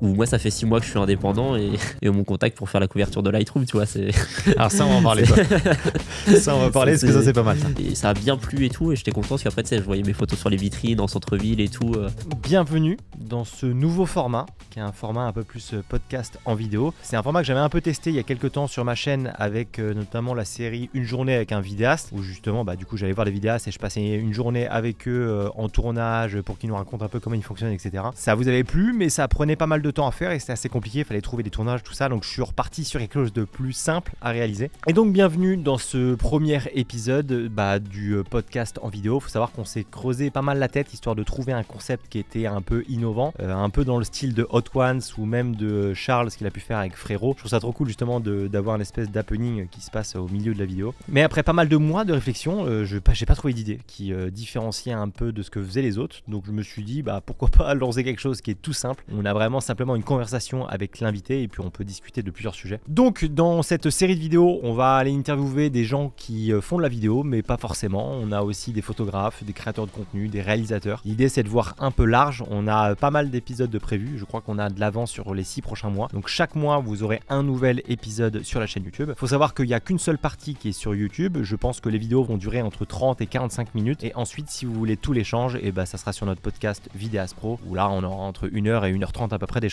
où moi ça fait six mois que je suis indépendant et, et on pour faire la couverture de Lightroom, tu vois. C'est... Alors ça on va en parler. ça on va parler parce que ça c'est pas mal. Et ça a bien plu et tout et j'étais content parce qu'après tu sais je voyais mes photos sur les vitrines en centre-ville et tout. Euh. Bienvenue dans ce nouveau format qui est un format un peu plus euh, podcast en vidéo. C'est un format que j'avais un peu testé il y a quelques temps sur ma chaîne avec euh, notamment la série Une journée avec un vidéaste où justement bah du coup j'allais voir les vidéastes et je passais une journée avec eux en tournage pour qu'ils nous racontent un peu comment ils fonctionnent etc. Ça vous avait plu mais ça prenait pas mal de temps à faire et c'était assez compliqué, il fallait trouver des tournages, tout ça, donc je suis reparti sur quelque chose de plus simple à réaliser. Et donc bienvenue dans ce premier épisode bah, du euh, podcast en vidéo. Faut savoir qu'on s'est creusé pas mal la tête histoire de trouver un concept qui était un peu innovant, euh, un peu dans le style de Hot Ones ou même de Charles qu'il a pu faire avec Frérot. Je trouve ça trop cool justement d'avoir une espèce d'happening qui se passe au milieu de la vidéo. Mais après pas mal de mois de réflexion, euh, je j'ai pas trouvé d'idée qui euh, différenciait un peu de ce que faisaient les autres. Donc je me suis dit bah pourquoi pas lancer quelque chose qui est tout simple. On a vraiment simplement une conversation avec l'invité et puis on peut discuter de plusieurs sujets. Donc dans cette série de vidéos, on va aller interviewer des gens qui euh, font de la vidéo, mais pas forcément. On a aussi des photographes, des créateurs de contenu, des réalisateurs. L'idée c'est de voir un peu large. On a pas mal d'épisodes de prévus. Je crois qu'on a de l'avance sur les six prochains mois. Donc chaque mois, vous aurez un nouvel épisode sur la chaîne YouTube. Faut savoir qu'il n'y a qu'une seule partie qui est sur YouTube. Je pense que les vidéos vont durer entre 30 et 45 minutes. Et ensuite, si vous voulez tout l'échange, et eh ben, ça sera sur notre podcast Vidéas Pro, où là on aura entre 1h et 1h30 à peu près déjà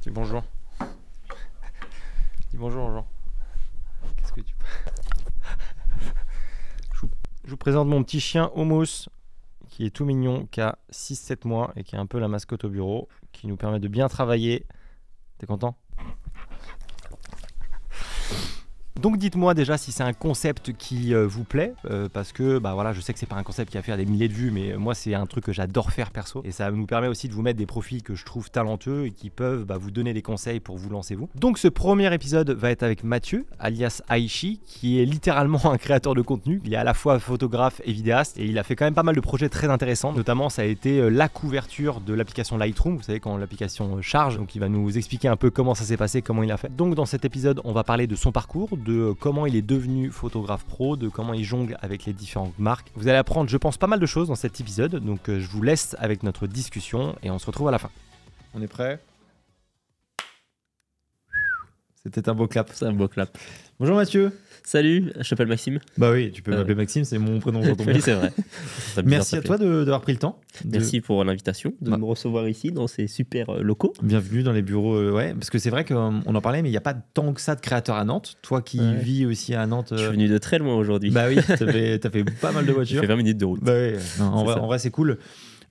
Dis bonjour. Dis bonjour Jean. Qu'est-ce que tu Je vous présente mon petit chien Homos qui est tout mignon, qui a 6-7 mois et qui est un peu la mascotte au bureau, qui nous permet de bien travailler. T'es content Donc dites-moi déjà si c'est un concept qui euh, vous plaît, euh, parce que bah voilà, je sais que c'est pas un concept qui va faire des milliers de vues, mais moi c'est un truc que j'adore faire perso, et ça nous permet aussi de vous mettre des profils que je trouve talentueux et qui peuvent bah, vous donner des conseils pour vous lancer vous. Donc ce premier épisode va être avec Mathieu, alias Aishi, qui est littéralement un créateur de contenu. Il est à la fois photographe et vidéaste, et il a fait quand même pas mal de projets très intéressants. Notamment, ça a été euh, la couverture de l'application Lightroom. Vous savez quand l'application charge, donc il va nous expliquer un peu comment ça s'est passé, comment il a fait. Donc dans cet épisode, on va parler de son parcours, de de euh, comment il est devenu photographe pro, de comment il jongle avec les différentes marques. Vous allez apprendre, je pense, pas mal de choses dans cet épisode, donc euh, je vous laisse avec notre discussion et on se retrouve à la fin. On est prêt C'était un beau clap. C'est un beau clap. Bonjour Mathieu. Salut, je m'appelle Maxime. Bah oui, tu peux euh, m'appeler Maxime, c'est mon prénom Oui, c'est vrai. Merci à toi d'avoir pris le temps. Merci pour l'invitation, de bah. me recevoir ici dans ces super euh, locaux. Bienvenue dans les bureaux, euh, ouais, parce que c'est vrai qu'on en parlait, mais il n'y a pas tant que ça de créateurs à Nantes. Toi qui vis aussi à Nantes. Je suis venu de très loin aujourd'hui. Bah oui, t'as fait, fait, pas mal de voitures. J'ai fait 20 minutes de route. Bah oui, en, vrai, c'est cool.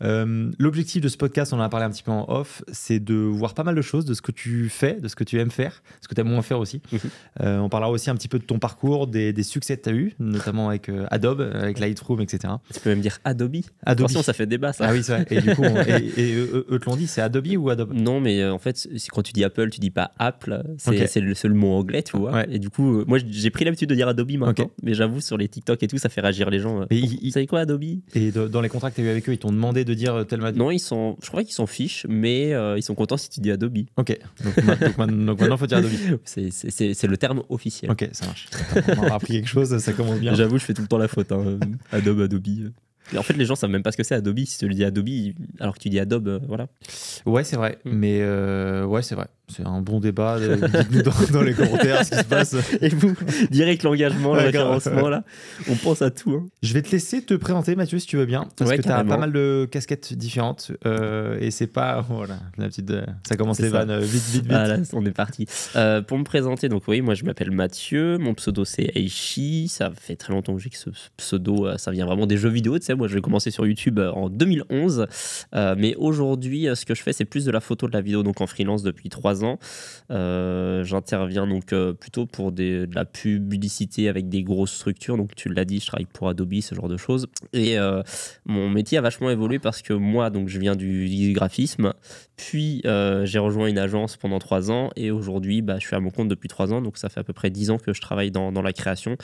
Euh, l'objectif de ce podcast, on en a parlé un petit peu en off, c'est de voir pas mal de choses, de ce que tu fais, de ce que tu aimes faire, ce que tu aimes moins faire aussi. Mhm. Euh, on parlera aussi un petit peu de ton parcours, des, succès que tu as eu, notamment avec euh, Adobe, avec Lightroom, etc. Tu peux même dire Adobe. Adobe. Attention, ça fait débat ça. Ah oui, c'est vrai. Et du coup, et, eux, te l'ont dit, c'est Adobe ou Adobe Non, mais en fait, quand tu dis Apple, tu dis pas Apple, c'est le seul mot anglais, tu vois. Et du coup, moi j'ai pris l'habitude de dire Adobe maintenant, mais j'avoue, sur les TikTok et tout, ça fait réagir les gens. Et, ils vous savez quoi, Adobe Et dans les contrats que tu as eu avec eux, ils t'ont demandé de dire euh, tel Non, ils sont, je crois qu'ils s'en fichent, mais euh, ils sont contents si tu dis Adobe. Ok, donc, maintenant, il faut dire Adobe. C'est le terme officiel. Ok, ça marche. on a appris quelque chose, ça commence bien. J'avoue, je fais tout le temps la faute. Hein. Adobe, Adobe. En fait, les gens savent même pas ce que c'est Adobe. Si tu le dis Adobe, alors que tu dis Adobe, euh, voilà. Ouais, c'est vrai. Mm. Mais ouais, c'est vrai c'est un bon débat. Dites-nous dans, les commentaires ce qui se passe. Et vous, direct l'engagement, le là. On pense à tout. Hein. Je vais te laisser te présenter, Mathieu, si tu veux bien. Parce que tu as pas mal de casquettes différentes. Euh, et c'est pas. Voilà, oh la petite. Euh, ça commence les vannes euh, vite, vite, vite. Ah on est parti. pour me présenter, donc oui, moi je m'appelle Mathieu. Mon pseudo c'est Aishi. Ça fait très longtemps que j'ai que ce pseudo. Ça vient vraiment des jeux vidéo. Tu sais, moi j'ai commencé sur YouTube en 2011. mais aujourd'hui, ce que je fais, c'est plus de la photo, de la vidéo, donc en freelance depuis trois ans ans. Euh, j'interviens donc euh, plutôt pour des, de la publicité avec des grosses structures. Donc tu l'as dit, je travaille pour Adobe, ce genre de choses. Et euh, mon métier a vachement évolué parce que moi, donc je viens du, graphisme, puis j'ai rejoint une agence pendant trois ans et aujourd'hui, bah, je suis à mon compte depuis trois ans. Donc ça fait à peu près dix ans que je travaille dans, la création,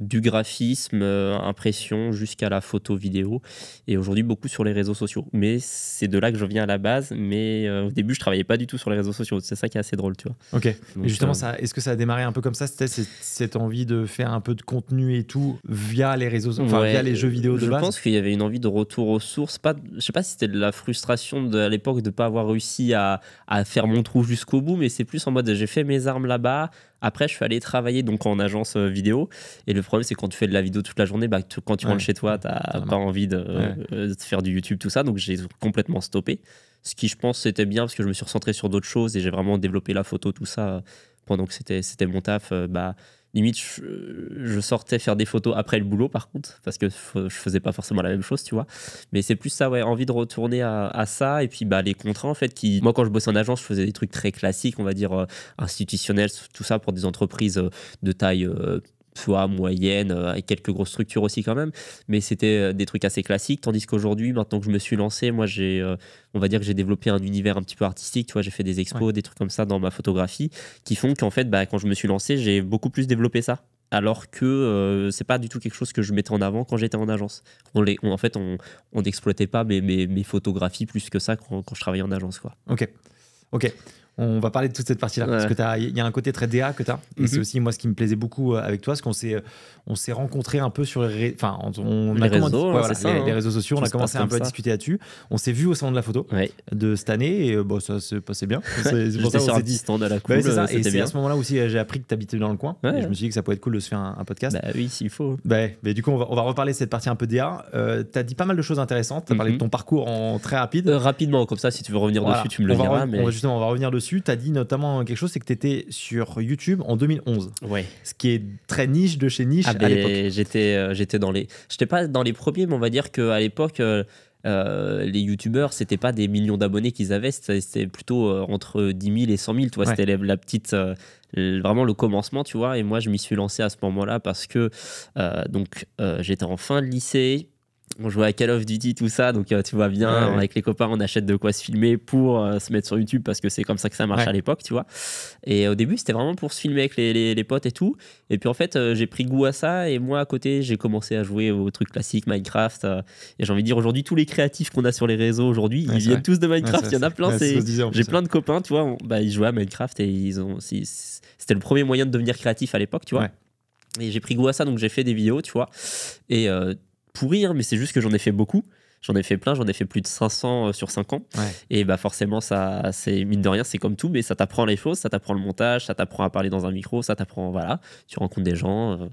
du graphisme, impression jusqu'à la photo vidéo et aujourd'hui beaucoup sur les réseaux sociaux. Mais c'est de là que je viens à la base. Mais au début, je travaillais pas du tout sur les réseaux sociaux. C'est ça qui est assez drôle, tu vois. Ok. justement, euh, est-ce que ça a démarré un peu comme ça, c'était cette envie de faire un peu de contenu et tout via les réseaux, enfin via les jeux vidéo de je base Je pense qu'il y avait une envie de retour aux sources. Pas, je sais pas si c'était de la frustration de, à l'époque de ne pas avoir réussi à, faire mon trou jusqu'au bout, mais c'est plus en mode j'ai fait mes armes là-bas. Après, je suis allé travailler donc en agence euh, vidéo. Et le problème, c'est quand tu fais de la vidéo toute la journée, bah, quand tu rentres chez toi, tu n'as pas envie de, euh, de, faire du YouTube, tout ça. Donc, j'ai complètement stoppé. Ce qui, je pense, c'était bien parce que je me suis recentré sur d'autres choses et j'ai vraiment développé la photo, tout ça, euh, pendant que c'était, c'était mon taf. Euh, bah, limite, euh, je, sortais faire des photos après le boulot, par contre, parce que je faisais pas forcément la même chose, tu vois. Mais c'est plus ça, ouais, envie de retourner à, ça. Et puis, bah, les contrats, en fait, qui. Moi, quand je bossais en agence, je faisais des trucs très classiques, on va dire, institutionnels, tout ça, pour des entreprises de taille soit moyenne, euh, avec quelques grosses structures aussi quand même, mais c'était euh, des trucs assez classiques. Tandis qu'aujourd'hui, maintenant que je me suis lancé, moi, j'ai, euh, on va dire que j'ai développé un univers un petit peu artistique. Tu vois, j'ai fait des expos, des trucs comme ça dans ma photographie, qui font qu'en fait, bah, quand je me suis lancé, j'ai beaucoup plus développé ça. Alors que c'est pas du tout quelque chose que je mettais en avant quand j'étais en agence. On les, en fait, on n'exploitait pas mes, mes, photographies plus que ça quand, je travaillais en agence. Quoi. Ok. Ok on va parler de toute cette partie-là. Parce que il y a un côté très DA que tu as. Et c'est mhm. aussi, moi, ce qui me plaisait beaucoup euh, avec toi, parce qu'on s'est, euh, on s'est rencontrés un peu sur les, réseaux, les, réseaux sociaux. on a commencé un peu à discuter là-dessus. On s'est vu au salon de la photo de cette année. Et euh, bon, ça s'est passé bien. Bah c'est sur la cool. Et c'est à ce moment-là aussi, j'ai appris que tu habitais dans le coin. Et je me suis dit que ça pourrait être cool de se faire un, podcast. Bah oui, s'il faut. Bah, mais bah, du coup, on va, reparler de cette partie un peu DA. tu as dit pas mal de choses intéressantes. Tu as parlé de mhm. ton parcours en très rapide. Rapidement, comme ça, si tu veux revenir dessus, tu me le diras. Justement, on va revenir dessus tu as dit notamment quelque chose, c'est que tu étais sur YouTube en 2011. Ouais. Ce qui est très niche de chez niche ah à ben, l'époque. J'étais, euh, j'étais dans les, j'étais pas dans les premiers, mais on va dire qu'à l'époque. Euh, euh, les youtubeurs, c'était pas des millions d'abonnés qu'ils avaient, c'était plutôt entre 10 000 et 100 000, Toi, c'était la, petite, vraiment le commencement, tu vois, et moi je m'y suis lancé à ce moment-là parce que donc j'étais en fin de lycée, on jouait à Call of Duty, tout ça. Donc, euh, tu vois bien, avec les copains, on achète de quoi se filmer pour euh, se mettre sur YouTube parce que c'est comme ça que ça marche à l'époque, tu vois. Et au début, c'était vraiment pour se filmer avec les, les, potes et tout. Et puis, en fait, euh, j'ai pris goût à ça. Et moi, à côté, j'ai commencé à jouer aux trucs classiques, Minecraft. et j'ai envie de dire, aujourd'hui, tous les créatifs qu'on a sur les réseaux aujourd'hui, ils viennent tous de Minecraft. Il y en a plein. j'ai plein de copains, tu vois. bah, ils jouaient à Minecraft et ils ont. C'était le premier moyen de devenir créatif à l'époque, tu vois. Et j'ai pris goût à ça, donc j'ai fait des vidéos, tu vois. Et pourrir, hein, mais c'est juste que j'en ai fait beaucoup. J'en ai fait plein, j'en ai fait plus de 500 euh, sur 5 ans. Et bah forcément, ça, c'est mine de rien, c'est comme tout, mais ça t'apprend les choses, ça t'apprend le montage, ça t'apprend à parler dans un micro, ça t'apprend, voilà, tu rencontres des gens. Euh.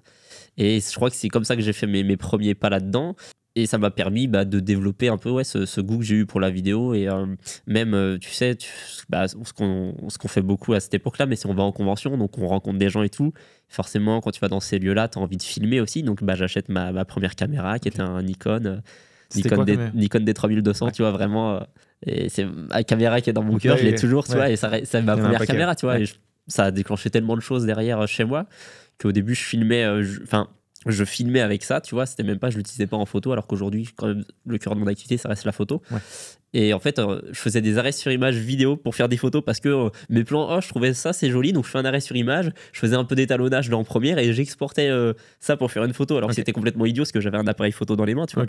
et je crois que c'est comme ça que j'ai fait mes, mes premiers pas là-dedans et ça m'a permis bah, de développer un peu ouais, ce, goût que j'ai eu pour la vidéo. Et euh, même, euh, tu sais, bah, ce qu'on fait beaucoup à cette époque-là, mais si on va en convention, donc on rencontre des gens et tout. Forcément, quand tu vas dans ces lieux-là, tu as envie de filmer aussi. Donc bah, j'achète ma, première caméra qui était un Nikon. Euh, Nikon, des, Nikon D3200, tu vois, vraiment. Et c'est la caméra qui est dans mon cœur, je l'ai toujours, tu vois, et c'est ma première caméra, tu vois. Et ça a déclenché tellement de choses derrière chez moi qu'au début, je filmais. Enfin je filmais avec ça, tu vois, c'était même pas, je l'utilisais pas en photo, alors qu'aujourd'hui, quand même, le cœur de mon activité, ça reste la photo. Et en fait, euh, je faisais des arrêts sur image vidéo pour faire des photos parce que euh, mes plans, oh, je trouvais ça, c'est joli. Donc, je fais un arrêt sur image. Je faisais un peu d'étalonnage dans en première et j'exportais euh, ça pour faire une photo. Alors que c'était complètement idiot parce que j'avais un appareil photo dans les mains, tu vois.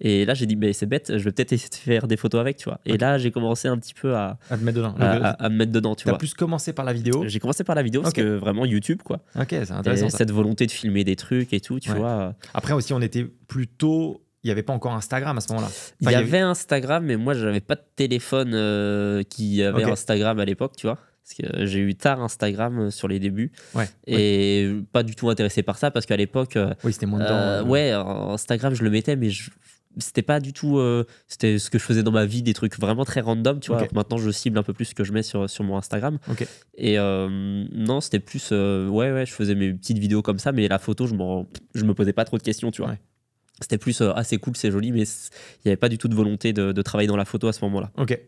Et là, j'ai dit, mais c'est bête, je vais peut-être essayer de faire des photos avec, tu vois. Et là, j'ai commencé un petit peu à, à, me mettre dedans. À, me mettre dedans, tu as vois. plus commencé par la vidéo J'ai commencé par la vidéo parce que vraiment YouTube, quoi. Ok, c'est intéressant. Cette volonté de filmer des trucs et tout, tu vois. Après aussi, on était plutôt il n'y avait pas encore Instagram à ce moment-là. il y, avait Instagram, mais moi, je n'avais pas de téléphone euh, qui avait Instagram à l'époque, tu vois. Parce que j'ai eu tard Instagram euh, sur les débuts. Ouais, et pas du tout intéressé par ça, parce qu'à l'époque. Euh, oui, c'était moins de ouais, Instagram, je le mettais, mais je, c'était pas du tout c'était ce que je faisais dans ma vie des trucs vraiment très random tu vois maintenant je cible un peu plus ce que je mets sur, sur mon Instagram et non c'était plus ouais ouais je faisais mes petites vidéos comme ça mais la photo je, je me posais pas trop de questions tu vois c'était plus euh, assez cool, c'est joli, mais il n'y avait pas du tout de volonté de, travailler dans la photo à ce moment-là. Ok.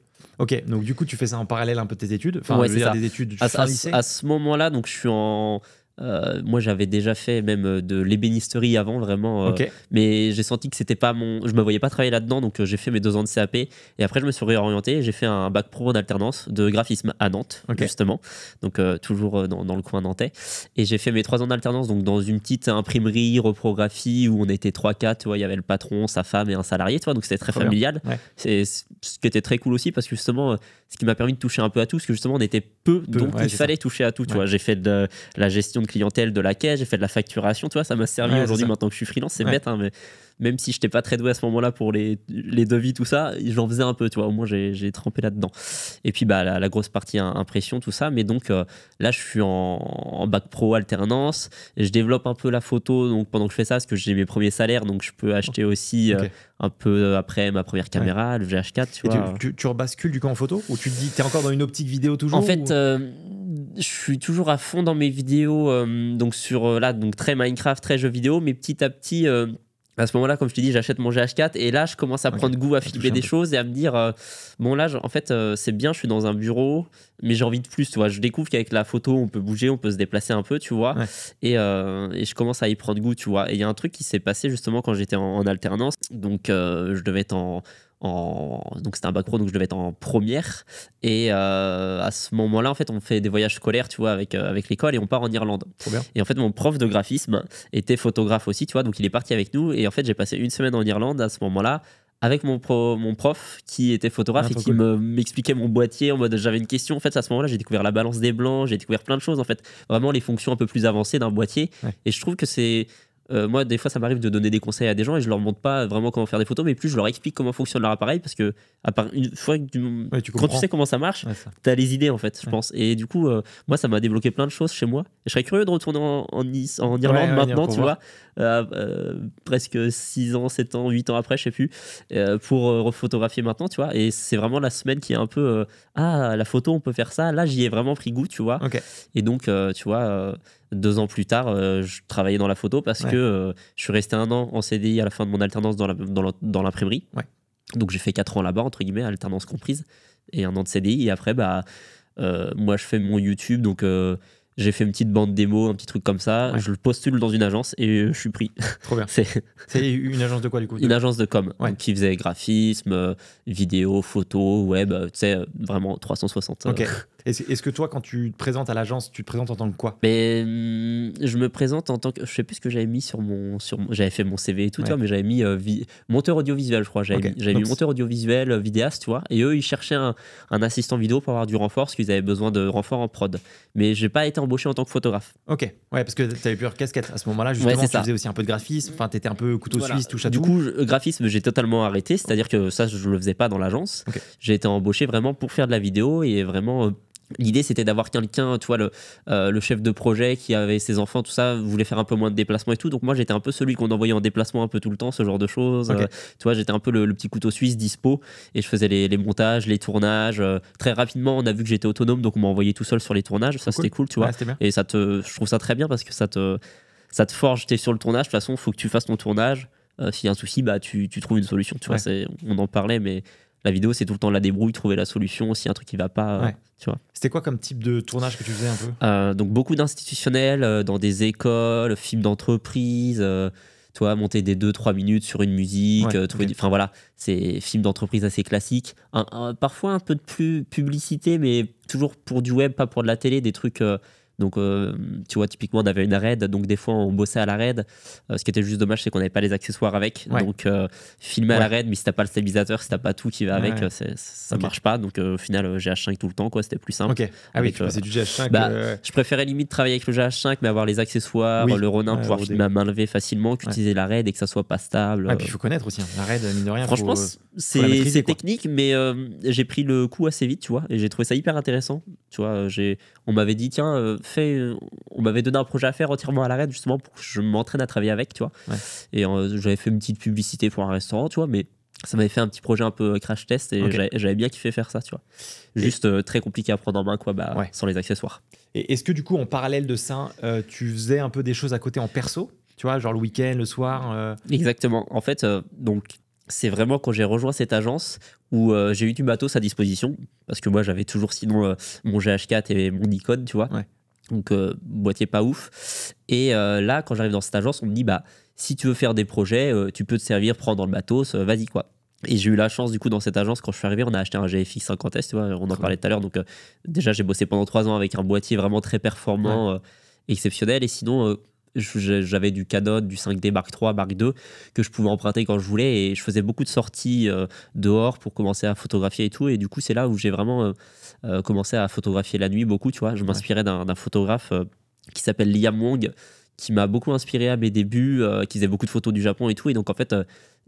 Ok, donc du coup tu fais ça en parallèle un peu de tes études, enfin ouais, je des études. Tu à ce moment-là, donc je suis en euh, moi, j'avais déjà fait même euh, de l'ébénisterie avant, vraiment. Euh, mais j'ai senti que c'était pas mon. Je me voyais pas travailler là-dedans, donc j'ai fait mes deux ans de CAP. Et après, je me suis réorienté. J'ai fait un bac pro en alternance de graphisme à Nantes, justement. Donc, toujours dans, le coin nantais. Et j'ai fait mes trois ans d'alternance, donc dans une petite imprimerie, reprographie, où on était 3-4. Il y avait le patron, sa femme et un salarié, tu vois. Donc, c'était très familial. C'est ce qui était très cool aussi, parce que justement, ce qui m'a permis de toucher un peu à tout, parce que justement, on était peu, donc il fallait toucher à tout, tu vois. J'ai fait de la gestion de clientèle de la caisse, j'ai fait de la facturation, tu vois, ça m'a servi aujourd'hui maintenant que je suis freelance, c'est bête, hein, mais même si je n'étais pas très doué à ce moment-là pour les, les, devis, tout ça, j'en faisais un peu, tu vois, au moins j'ai trempé là-dedans. Et puis bah, la, grosse partie impression, tout ça, mais donc euh, là je suis en, bac pro alternance, je développe un peu la photo donc, pendant que je fais ça, parce que j'ai mes premiers salaires, donc je peux acheter aussi euh, un peu euh, après ma première caméra, le GH4, tu rebascules du coup en photo Ou tu te dis, es encore dans une optique vidéo toujours En fait... je suis toujours à fond dans mes vidéos, donc sur là, donc très Minecraft, très jeux vidéo, mais petit à petit, à ce moment-là, comme je te dis, j'achète mon GH4 et là, je commence à prendre goût à filmer des choses et à me dire euh, bon, là, en fait, euh, c'est bien, je suis dans un bureau, mais j'ai envie de plus, tu vois. Je découvre qu'avec la photo, on peut bouger, on peut se déplacer un peu, tu vois. Euh, et, je commence à y prendre goût, tu vois. Et il y a un truc qui s'est passé justement quand j'étais en, en, alternance. Donc, je devais être en, donc c'était un bac pro donc je devais être en première et euh, à ce moment-là en fait on fait des voyages scolaires tu vois avec euh, avec l'école et on part en Irlande et en fait mon prof de graphisme était photographe aussi tu vois donc il est parti avec nous et en fait j'ai passé une semaine en Irlande à ce moment-là avec mon, mon prof qui était photographe ah, et qui m'expliquait mon boîtier en mode j'avais une question. En fait, à ce moment-là, j'ai découvert la balance des blancs, j'ai découvert plein de choses. En fait, vraiment les fonctions un peu plus avancées d'un boîtier. Et je trouve que c'est euh, moi, des fois, ça m'arrive de donner des conseils à des gens et je leur montre pas vraiment comment faire des photos, mais plus je leur explique comment fonctionne leur appareil parce que, à part une fois que tu, quand tu sais comment ça marche, tu as les idées en fait, je pense. Et du coup, euh, moi, ça m'a débloqué plein de choses chez moi. Je serais curieux de retourner en, en, en Irlande maintenant, tu vois, euh, presque 6 ans, 7 ans, 8 ans après, je sais plus, pour refotographier maintenant, tu vois. Et c'est vraiment la semaine qui est un peu Ah, la photo, on peut faire ça. Là, j'y ai vraiment pris goût, tu vois. Et donc, tu vois deux ans plus tard, euh, je travaillais dans la photo parce que euh, je suis resté un an en CDI à la fin de mon alternance dans l'imprimerie. Dans, ouais. Donc j'ai fait quatre ans là-bas, entre guillemets, alternance comprise, et un an de CDI. Et après, bah, euh, moi, je fais mon YouTube, donc j'ai fait une petite bande démo, un petit truc comme ça. Je le postule dans une agence et je suis pris. Trop bien. c'est une agence de quoi, du coup Une agence de com qui faisait graphisme, vidéo, photo, web, tu sais, vraiment 360. Ok. Est-ce que toi, quand tu te présentes à l'agence, tu te présentes en tant que quoi Mais mm, je me présente en tant que. Je sais plus ce que j'avais mis sur mon. Sur j'avais fait mon CV et tout, tu mais j'avais mis euh, monteur audiovisuel, je crois. J'avais mis, monteur audiovisuel, euh, vidéaste, tu vois. Et eux, ils cherchaient un, assistant vidéo pour avoir du renfort, parce qu'ils avaient besoin de renfort en prod. Mais j'ai pas été embauché en tant que photographe. Ok, ouais, parce que tu avais plusieurs casquette à ce moment-là. Justement, ouais, tu faisais aussi un peu de graphisme. Enfin, tu étais un peu couteau suisse, touche à du tout. Du coup, graphisme, j'ai totalement arrêté. C'est-à-dire que ça, je ne le faisais pas dans l'agence. J'ai été embauché vraiment pour faire de la vidéo et vraiment euh, L'idée, c'était d'avoir quelqu'un, tu vois, le, euh, le, chef de projet qui avait ses enfants, tout ça, voulait faire un peu moins de déplacements et tout. Donc, moi, j'étais un peu celui qu'on envoyait en déplacement un peu tout le temps, ce genre de choses. Euh, tu vois, j'étais un peu le, petit couteau suisse dispo et je faisais les, montages, les tournages. Euh, très rapidement, on a vu que j'étais autonome, donc on m'a envoyé tout seul sur les tournages. Ça, c'était cool. tu vois. et ça te, je trouve ça très bien parce que ça te, ça te forge. sur le tournage, de toute façon, il faut que tu fasses ton tournage. S'il y a un souci, bah, tu, trouves une solution, tu vois On en parlait, mais la vidéo, c'est tout le temps la débrouille, trouver la solution, aussi, un truc qui va pas, euh, tu vois. C'était quoi comme type de tournage que tu faisais un peu euh, Donc beaucoup d'institutionnels euh, dans des écoles, films d'entreprise, toi monter des 2-3 minutes sur une musique, trouver enfin voilà, c'est films d'entreprise assez classiques. parfois un peu de plus publicité, mais toujours pour du web, pas pour de la télé, des trucs donc, euh, tu vois, typiquement, on avait une raid, donc des fois, on bossait à la raid. Euh, ce qui était juste dommage, c'est qu'on n'avait pas les accessoires avec. Donc, euh, filmer à la raid, mais si t'as pas le stabilisateur, si t'as pas tout qui va avec, ça marche pas. Donc, au final, GH5 tout le temps, quoi, c'était plus simple. OK Ah oui, c'est du GH5. Bah, je préférais limite travailler avec le GH5, mais avoir les accessoires, le Ronin, pouvoir filmer à main levée facilement, qu'utiliser la raid et que ça soit pas stable. Ah, puis il faut connaître aussi, hein. la raid, mine de rien. Franchement, c'est technique, mais j'ai pris le coup assez vite, tu vois, et j'ai trouvé ça hyper intéressant. Tu vois, euh, j'ai, on m'avait dit, tiens, euh, euh, on m'avait donné un projet à faire entièrement à l'arrêt, justement, pour que je m'entraîne à travailler avec, tu vois. Et j'avais fait une petite publicité pour un restaurant, tu vois, mais ça m'avait fait un petit projet un peu crash test et j'avais bien kiffé faire ça, tu vois. Juste très compliqué à prendre en main, quoi, bah, sans les accessoires. Et est-ce que, du coup, en parallèle de ça, tu faisais un peu des choses à côté en perso tu vois, genre le week-end, le soir. Exactement. En fait, donc c'est vraiment quand j'ai rejoint cette agence où euh, j'ai eu du matos à disposition, parce que moi j'avais toujours sinon euh, mon GH4 et mon Nikon, tu vois. Donc euh, boîtier pas ouf. Et là, quand j'arrive dans cette agence, on me dit, bah, si tu veux faire des projets, tu peux te servir, prendre le matos, vas-y quoi. Et j'ai eu la chance, du coup, dans cette agence, quand je suis arrivé, on a acheté un GFX 50S, tu vois, on en parlait tout à l'heure. Donc déjà, j'ai bossé pendant trois ans avec un boîtier vraiment très performant, exceptionnel. Et sinon j'avais du Canon, du 5D Mark III, Mark II que je pouvais emprunter quand je voulais et je faisais beaucoup de sorties euh, dehors pour commencer à photographier et tout. Et du coup, c'est là où j'ai vraiment euh, euh, commencé à photographier la nuit beaucoup, tu vois. Je m'inspirais d'un photographe qui s'appelle Liam Wong qui m'a beaucoup inspiré à mes débuts, qui faisait beaucoup de photos du Japon et tout. Et donc, en fait,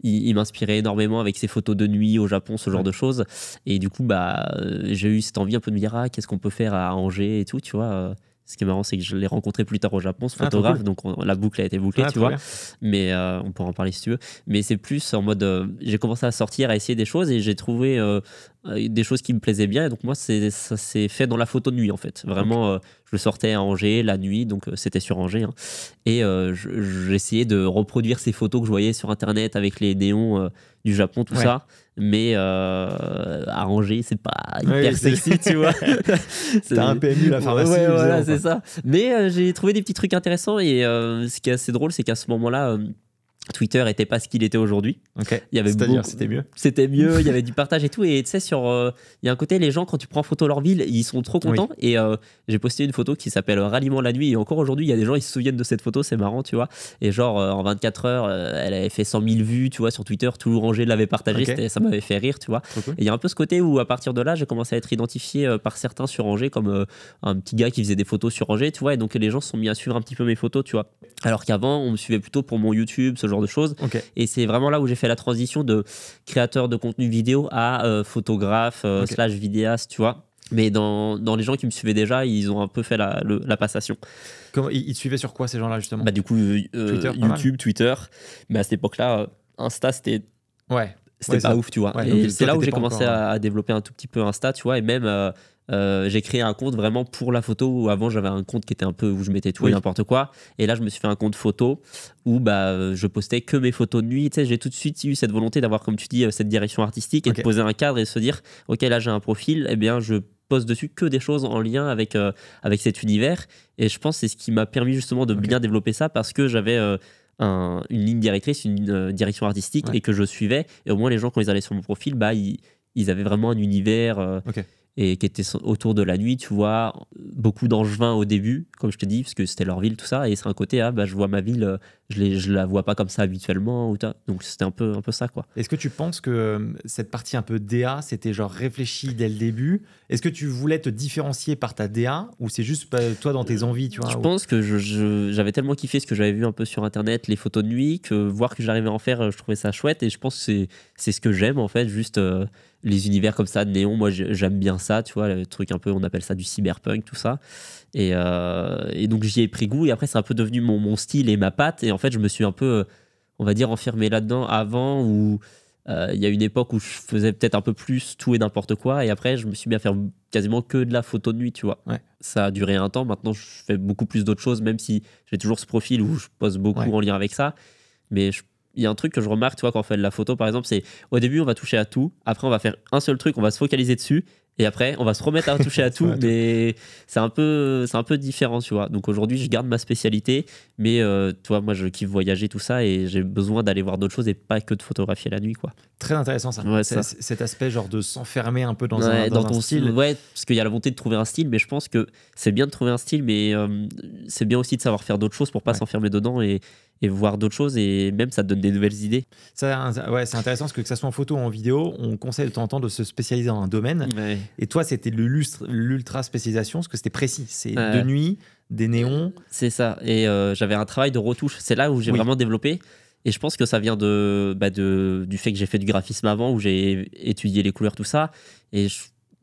il, m'inspirait énormément avec ses photos de nuit au Japon, ce genre de choses. Et du coup, bah, j'ai eu cette envie un peu de me dire, ah, qu'est-ce qu'on peut faire à Angers et tout, tu vois. Ce qui est marrant, c'est que je l'ai rencontré plus tard au Japon, ce ah, photographe, donc la boucle a été bouclée, ah, tu vois. Mais euh, on peut en parler si tu veux. Mais c'est plus en mode, euh, j'ai commencé à sortir, à essayer des choses et j'ai trouvé euh, des choses qui me plaisaient bien. Et donc moi, ça s'est fait dans la photo de nuit en fait. Vraiment, je le sortais à Angers la nuit, donc c'était sur Angers. Hein. Et Et j'essayais de reproduire ces photos que je voyais sur Internet avec les néons du Japon, tout ça mais euh, à c'est pas hyper sexy, tu vois. T'as un PMU, la pharmacie. Ouais, voilà, c'est ça. Mais euh, j'ai trouvé des petits trucs intéressants et euh, ce qui est assez drôle, c'est qu'à ce moment-là, euh, Twitter était pas ce qu'il était aujourd'hui. Il y avait c'était mieux. C'était mieux, il y avait du partage et tout. Et tu sais, euh, il y a un côté, les gens, quand tu prends photo leur ville, ils sont trop contents. Et euh, j'ai posté une photo qui s'appelle Ralliement la nuit. Et encore aujourd'hui, il y a des gens, ils se souviennent de cette photo, c'est marrant, tu vois. Et genre, euh, en 24 heures, elle avait fait 100 000 vues, tu vois, sur Twitter. Tout rangé l'avait partagé, ça m'avait fait rire, tu vois. Et il y a un peu ce côté où, à partir de là, j'ai commencé à être identifié par certains sur Angers comme un petit gars qui faisait des photos sur Angers, tu vois. Et donc, les gens sont mis à suivre un petit peu mes photos, tu vois. Alors qu'avant, on me suivait plutôt pour mon YouTube, genre de choses. Et c'est vraiment là où j'ai fait la transition de créateur de contenu vidéo à euh, photographe euh, slash vidéaste, tu vois. Mais dans, dans, les gens qui me suivaient déjà, ils ont un peu fait la, la passation. Comment, ils suivaient sur quoi ces gens-là justement Bah du coup, euh, YouTube, Twitter. Mais à cette époque-là, Insta, c'était... Ouais c'était pas ouf, tu vois. c'est là où j'ai commencé hein. à, développer un tout petit peu Insta, tu vois, et même euh, j'ai créé un compte vraiment pour la photo où avant j'avais un compte qui était un peu où je mettais tout et n'importe quoi. Et là, je me suis fait un compte photo où bah, euh, je postais que mes photos de nuit. Tu sais, j'ai tout de suite eu cette volonté d'avoir, comme tu dis, euh, cette direction artistique et de poser un cadre et se dire, OK, là j'ai un profil, et eh bien je poste dessus que des choses en lien avec, avec cet univers. Et je pense que c'est ce qui m'a permis justement de bien développer ça parce que j'avais. une ligne directrice, une direction artistique et que je suivais. Et au moins, les gens, quand ils allaient sur mon profil, bah, ils, avaient vraiment un univers et qui était autour de la nuit, tu vois, beaucoup d'angevins au début, comme je te dis, parce que c'était leur ville, tout ça, et c'est un côté, ah bah je vois ma ville, euh, je, ne la vois pas comme ça habituellement, ou donc c'était un peu, un peu ça, quoi. Est-ce que tu penses que euh, cette partie un peu DA, c'était genre réfléchi dès le début Est-ce que tu voulais te différencier par ta DA, ou c'est juste bah, toi dans tes euh, envies, tu vois Je pense que j'avais tellement kiffé ce que j'avais vu un peu sur Internet, les photos de nuit, que voir que j'arrivais à en faire, je trouvais ça chouette, et je pense que c'est ce que j'aime, en fait, juste les univers comme ça, néon, moi j'aime bien ça, tu vois, le truc un peu, on appelle ça du cyberpunk, tout ça. Et, euh, donc j'y ai pris goût, et après c'est un peu devenu mon, style et ma patte, et en fait je me suis un peu, euh, on va dire, enfermé là-dedans avant, où euh, il y a une époque où je faisais peut-être un peu plus tout et n'importe quoi, et après je me suis bien à quasiment que de la photo de nuit, tu vois. Ça a duré un temps, maintenant je fais beaucoup plus d'autres choses, même si j'ai toujours ce profil où je pose beaucoup en lien avec ça, mais je il y a un truc que je remarque, tu vois, quand on fait de la photo, par exemple, c'est au début, on va toucher à tout. Après, on va faire un seul truc, on va se focaliser dessus. Et après, on va se remettre à toucher à tout, mais c'est un peu, c'est un peu différent, tu vois. Donc aujourd'hui, je garde ma spécialité, mais euh, moi, je kiffe voyager tout ça et j'ai besoin d'aller voir d'autres choses et pas que de photographier la nuit, quoi. Très intéressant ça. Cet aspect genre de s'enfermer un peu dans un, dans, ton style. Ouais, parce qu'il y a la volonté de trouver un style, mais je pense que c'est bien de trouver un style, mais euh, c'est bien aussi de savoir faire d'autres choses pour pas s'enfermer dedans et et voir d'autres choses et même ça te donne des nouvelles idées. ouais, c'est intéressant parce que que ça soit en photo ou en vidéo, on conseille de temps en temps de se spécialiser dans un domaine. Et toi, c'était l'ultra spécialisation parce que c'était précis. C'est de nuit, des néons. C'est ça. Et euh, j'avais un travail de retouche. C'est là où j'ai vraiment développé. Et je pense que ça vient de, bah, de du fait que j'ai fait du graphisme avant, où j'ai étudié les couleurs, tout ça. Et je,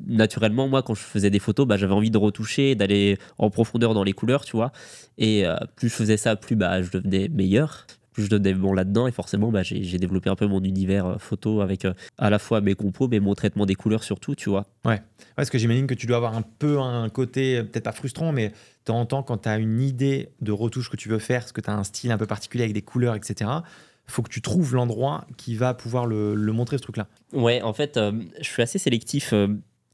naturellement, moi, quand je faisais des photos, bah, j'avais envie de retoucher, d'aller en profondeur dans les couleurs, tu vois. Et euh, plus je faisais ça, plus bah, je devenais meilleur. Plus je devenais bon là-dedans. Et forcément, bah, j'ai développé un peu mon univers euh, photo avec euh, à la fois mes compos, mais mon traitement des couleurs surtout, tu vois. Ouais. parce que j'imagine que tu dois avoir un peu un côté, peut-être pas frustrant, mais tu temps quand tu as une idée de retouche que tu veux faire, parce que tu as un style un peu particulier avec des couleurs, etc faut que tu trouves l'endroit qui va pouvoir le, montrer ce truc-là. Ouais, en fait, je suis assez sélectif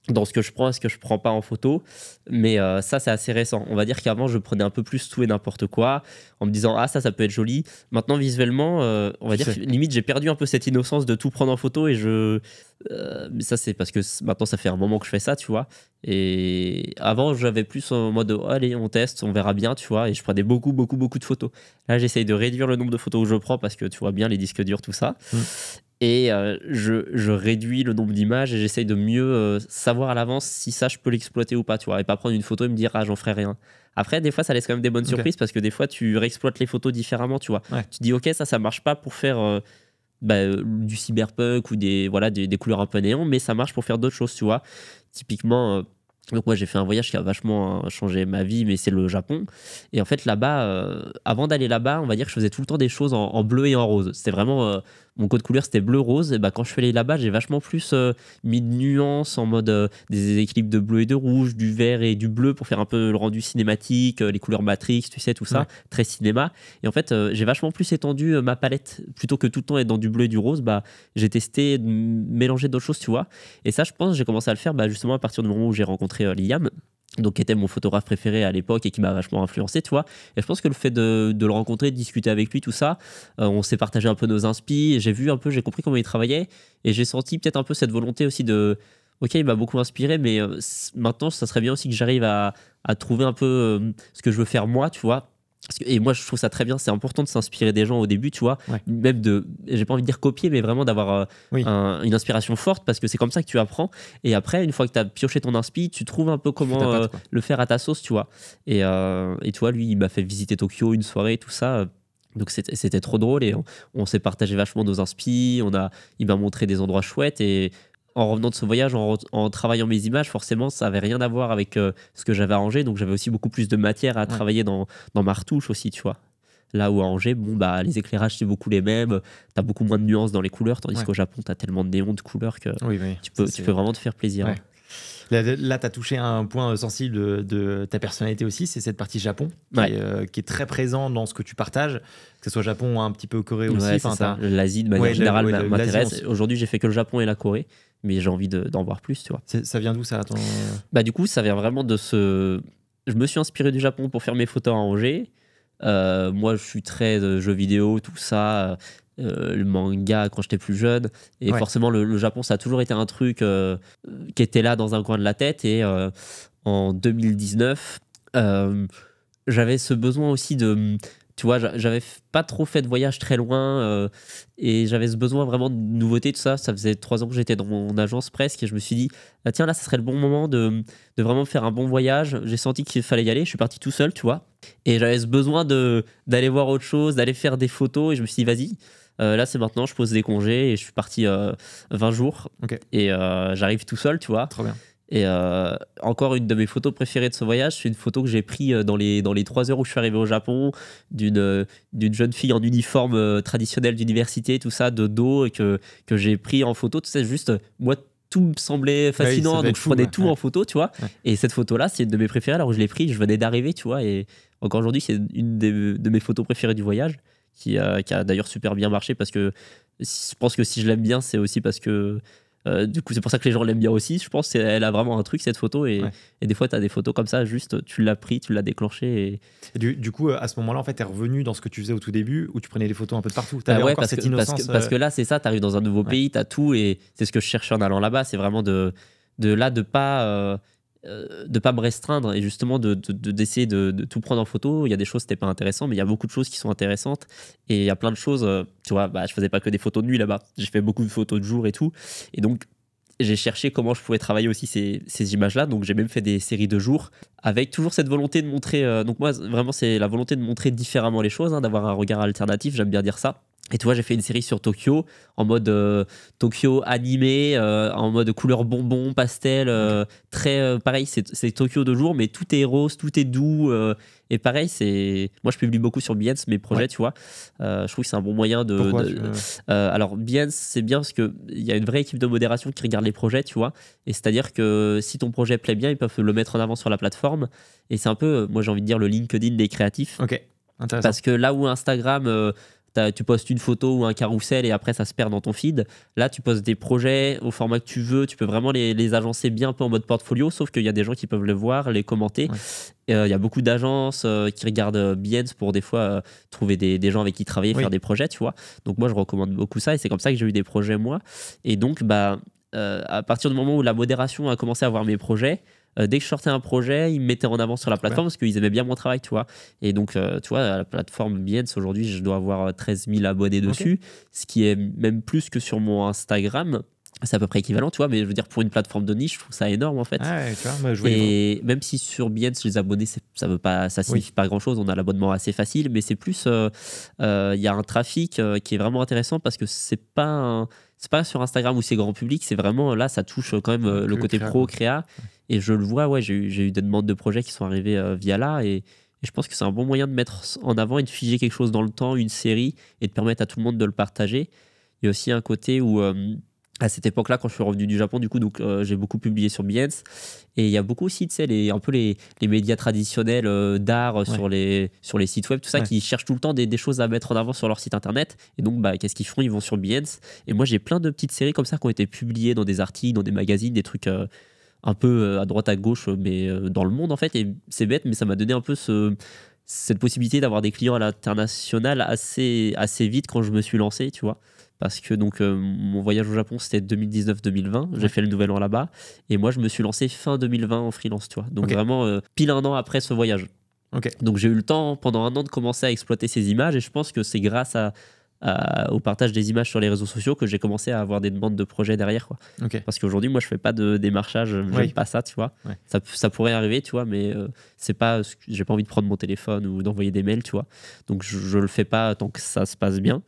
dans ce que je prends et ce que je prends pas en photo. Mais euh, ça, c'est assez récent. On va dire qu'avant, je prenais un peu plus tout et n'importe quoi en me disant Ah, ça, ça peut être joli. Maintenant, visuellement, euh, on va dire que, limite, j'ai perdu un peu cette innocence de tout prendre en photo et je. Euh, ça, c'est parce que maintenant, ça fait un moment que je fais ça, tu vois. Et avant, j'avais plus en mode oh, Allez, on teste, on verra bien, tu vois. Et je prenais beaucoup, beaucoup, beaucoup de photos. Là, j'essaye de réduire le nombre de photos que je prends parce que tu vois bien les disques durs, tout ça. Mmh et euh, je, réduis le nombre d'images et j'essaye de mieux euh, savoir à l'avance si ça je peux l'exploiter ou pas, tu vois, et pas prendre une photo et me dire ah j'en ferai rien. Après, des fois, ça laisse quand même des bonnes surprises parce que des fois, tu réexploites les photos différemment, tu vois. Tu dis ok, ça, ça marche pas pour faire euh, bah, du cyberpunk ou des voilà des, couleurs un peu néant, mais ça marche pour faire d'autres choses, tu vois. Typiquement. Donc moi j'ai fait un voyage qui a vachement changé ma vie, mais c'est le Japon. Et en fait là-bas, avant d'aller là-bas, on va dire que je faisais tout le temps des choses en, bleu et en rose. C'était vraiment mon code couleur c'était bleu rose et bah quand je suis allé là-bas j'ai vachement plus euh, mis de nuances en mode euh, des équilibres de bleu et de rouge du vert et du bleu pour faire un peu le rendu cinématique euh, les couleurs Matrix tu sais tout ça très cinéma et en fait j'ai vachement plus étendu ma palette plutôt que tout le temps être dans du bleu et du rose bah j'ai testé de mélanger d'autres choses tu vois et ça je pense j'ai commencé à le faire bah, justement à partir du moment où j'ai rencontré Liam donc qui était mon photographe préféré à l'époque et qui m'a vachement influencé, tu vois. Et je pense que le fait de, le rencontrer, de discuter avec lui, tout ça, euh, on s'est partagé un peu nos inspis. j'ai vu un peu, j'ai compris comment il travaillait, et j'ai senti peut-être un peu cette volonté aussi de, ok, il m'a beaucoup inspiré, mais euh, maintenant, ça serait bien aussi que j'arrive à, trouver un peu euh, ce que je veux faire moi, tu vois, et moi, je trouve ça très bien. C'est important de s'inspirer des gens au début, tu vois. Même de, j'ai pas envie de dire copier, mais vraiment d'avoir euh, une inspiration forte parce que c'est comme ça que tu apprends. Et après, une fois que tu as pioché ton inspi, tu trouves un peu comment euh, le faire à ta sauce, tu vois. Et, euh, tu lui, il m'a fait visiter Tokyo une soirée, tout ça. Euh, donc c'était trop drôle et on, s'est partagé vachement nos inspi. On a, il m'a montré des endroits chouettes et en revenant de ce voyage, en, travaillant mes images, forcément, ça n'avait rien à voir avec euh, ce que j'avais à Angers. Donc, j'avais aussi beaucoup plus de matière à travailler dans, dans ma retouche aussi, tu vois. Là où à Angers, bon, bah, les éclairages, c'est beaucoup les mêmes. Tu as beaucoup moins de nuances dans les couleurs, tandis qu'au Japon, tu as tellement de néons de couleurs que tu, peux, vraiment te faire plaisir. Hein. Là, tu as touché un point sensible de, ta personnalité aussi, c'est cette partie Japon euh, qui, est, très présent dans ce que tu partages, que ce soit Japon ou un petit peu Corée aussi. L'Asie de manière générale bah, m'intéresse. Aujourd'hui, j'ai fait que le Japon et la Corée, mais j'ai envie d'en voir plus, tu vois. Ça vient d'où ça Bah du coup, ça vient vraiment de ce... Je me suis inspiré du Japon pour faire mes photos à Angers. Euh, moi, je suis très euh, jeux vidéo, tout ça. Euh, le manga quand j'étais plus jeune. Et forcément, le, Japon, ça a toujours été un truc euh, qui était là dans un coin de la tête. Et euh, en 2019, j'avais ce besoin aussi de. Tu vois, j'avais pas trop fait de voyage très loin et j'avais ce besoin vraiment de nouveautés, tout ça. Ça faisait trois ans que j'étais dans mon agence presque et je me suis dit, ah, tiens, là, ça serait le bon moment de, de vraiment faire un bon voyage. J'ai senti qu'il fallait y aller, je suis parti tout seul, tu vois. Et j'avais ce besoin d'aller voir autre chose, d'aller faire des photos et je me suis dit, vas-y, euh, là, c'est maintenant, je pose des congés et je suis parti 20 euh, jours. Et euh, j'arrive tout seul, tu vois. bien. Et encore une de mes photos préférées de ce voyage, c'est une photo que j'ai prise dans les, dans les 3 heures où je suis arrivé au Japon, d'une jeune fille en uniforme traditionnel d'université, tout ça, de dos, et que, que j'ai pris en photo. Tu sais, juste, moi, tout me semblait fascinant, donc je prenais tout en photo, tu vois. Et cette photo-là, c'est une de mes préférées, alors que je l'ai prise, je venais d'arriver, tu vois. Et encore aujourd'hui, c'est une de mes photos préférées du voyage qui a, d'ailleurs super bien marché parce que je pense que si je l'aime bien, c'est aussi parce que. Euh, du coup, c'est pour ça que les gens l'aiment bien aussi. Je pense qu'elle a vraiment un truc, cette photo. Et, des fois, tu as des photos comme ça, juste tu l'as pris, tu l'as déclenché. Et... du, coup, à ce moment-là, en fait, tu es revenu dans ce que tu faisais au tout début, où tu prenais des photos un peu de partout. Tu bah ouais, cette que, innocence. Parce euh, que, là, c'est ça, tu arrives dans un nouveau pays, tu as tout. Et c'est ce que je cherchais en allant là-bas. C'est vraiment de, de là, de pas. Euh, euh, de pas me restreindre et justement de d'essayer de, tout prendre en photo. Il y a des choses qui n'étaient pas intéressant, mais il y a beaucoup de choses qui sont intéressantes et il y a plein de choses. Euh, tu vois, bah, je faisais pas que des photos de nuit là-bas. J'ai fait beaucoup de photos de jour et tout. Et donc j'ai cherché comment je pouvais travailler aussi ces, images-là. Donc j'ai même fait des séries de jours avec toujours cette volonté de montrer. Euh, donc moi vraiment c'est la volonté de montrer différemment les choses, hein, d'avoir un regard alternatif. J'aime bien dire ça. Et tu vois, j'ai fait une série sur Tokyo en mode euh, Tokyo animé, euh, en mode couleur bonbon, pastel, euh, très pareil. C'est Tokyo de jour, mais tout est rose, tout est doux. et pareil, c'est moi je publie beaucoup sur Biens mes projets, tu vois. je trouve que c'est un bon moyen de. alors Biens, c'est bien parce que il y a une vraie équipe de modération qui regarde les projets, tu vois. Et c'est-à-dire que si ton projet plaît bien, ils peuvent le mettre en avant sur la plateforme. Et c'est un peu, moi j'ai envie de dire le LinkedIn des créatifs. Ok. intéressant. Parce que là où Instagram tu postes une photo ou un carrousel et après ça se perd dans ton feed. Là, tu postes des projets au format que tu veux, tu peux vraiment les, agencer bien un peu en mode portfolio, sauf qu'il y a des gens qui peuvent le voir, les commenter. Euh, il y a beaucoup d'agences euh, qui regardent euh, Behance pour des fois trouver des, gens avec qui travailler, faire des projets, tu vois. Donc moi, je recommande beaucoup ça et c'est comme ça que j'ai eu des projets moi. Et donc, bah, à partir du moment où la modération a commencé à voir mes projets, euh, dès que je sortais un projet, ils me mettaient en avant sur la plateforme parce qu'ils aimaient bien mon travail, tu vois. Et donc, euh, tu vois, la plateforme Biens aujourd'hui, je dois avoir 13 euh, 000 abonnés dessus, ce qui est même plus que sur mon Instagram c'est à peu près équivalent, tu vois, mais je veux dire, pour une plateforme de niche, je trouve ça énorme en fait. Ah ouais, tu vois, et même si sur Biens les abonnés, ça veut pas, ça signifie pas grand chose, on a l'abonnement assez facile, mais c'est plus, il y a un trafic qui est vraiment intéressant parce que c'est pas c'est pas sur Instagram où c'est grand public, c'est vraiment là, ça touche euh, quand même euh, le côté pro, créa. Et je le vois, ouais, j'ai eu, des demandes de projets qui sont arrivées euh, via là. Et, et, je pense que c'est un bon moyen de mettre en avant et de figer quelque chose dans le temps, une série, et de permettre à tout le monde de le partager. Il y a aussi un côté où à cette époque-là, quand je suis revenu du Japon, du coup, donc euh, j'ai beaucoup publié sur Behance. Et il y a beaucoup aussi, tu sais, les, un peu les, les médias traditionnels euh, d'art euh, sur, les, sur les sites web, tout ça, qui cherchent tout le temps des, des, choses à mettre en avant sur leur site internet. Et donc, bah, qu'est-ce qu'ils font Ils vont sur Behance. Et moi, j'ai plein de petites séries comme ça qui ont été publiées dans des articles, dans des magazines, des trucs un peu à droite, à gauche, mais dans le monde, en fait. Et c'est bête, mais ça m'a donné un peu ce cette possibilité d'avoir des clients à l'international assez, assez vite quand je me suis lancé, tu vois parce que donc euh, mon voyage au Japon c'était 2019-2020, j'ai fait le nouvel an là-bas et moi je me suis lancé fin 2020 en freelance, toi. Donc vraiment euh, pile un an après ce voyage. Donc j'ai eu le temps pendant un an de commencer à exploiter ces images et je pense que c'est grâce à euh, au partage des images sur les réseaux sociaux que j'ai commencé à avoir des demandes de projets derrière. Quoi. Parce qu'aujourd'hui, moi, je fais pas de démarchage, je pas ça, tu vois. Ça, ça, pourrait arriver, tu vois, mais euh, c'est pas, j'ai pas envie de prendre mon téléphone ou d'envoyer des mails, tu vois. Donc, je, ne le fais pas tant que ça se passe bien.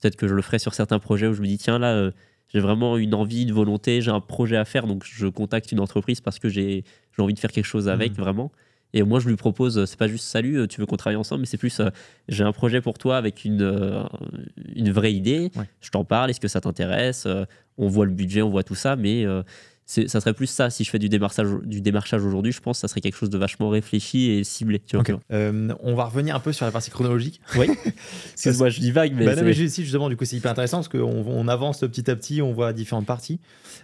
Peut-être que je le ferai sur certains projets où je me dis, tiens, là, euh, j'ai vraiment une envie, une volonté, j'ai un projet à faire, donc je contacte une entreprise parce que j'ai, j'ai envie de faire quelque chose avec, mmh. vraiment. Et moi, je lui propose, euh, c'est pas juste salut, euh, tu veux qu'on travaille ensemble, mais c'est plus euh, j'ai un projet pour toi avec une, une vraie idée. Je t'en parle, est-ce que ça t'intéresse On voit le budget, on voit tout ça, mais ça serait plus ça. Si je fais du démarchage, du démarchage aujourd'hui, je pense ça serait quelque chose de vachement réfléchi et ciblé. Tu vois euh, on va revenir un peu sur la partie chronologique. Oui. que moi je dis vague, mais. Bah non, mais justement, du coup, c'est hyper intéressant parce qu'on avance petit à petit, on voit différentes parties.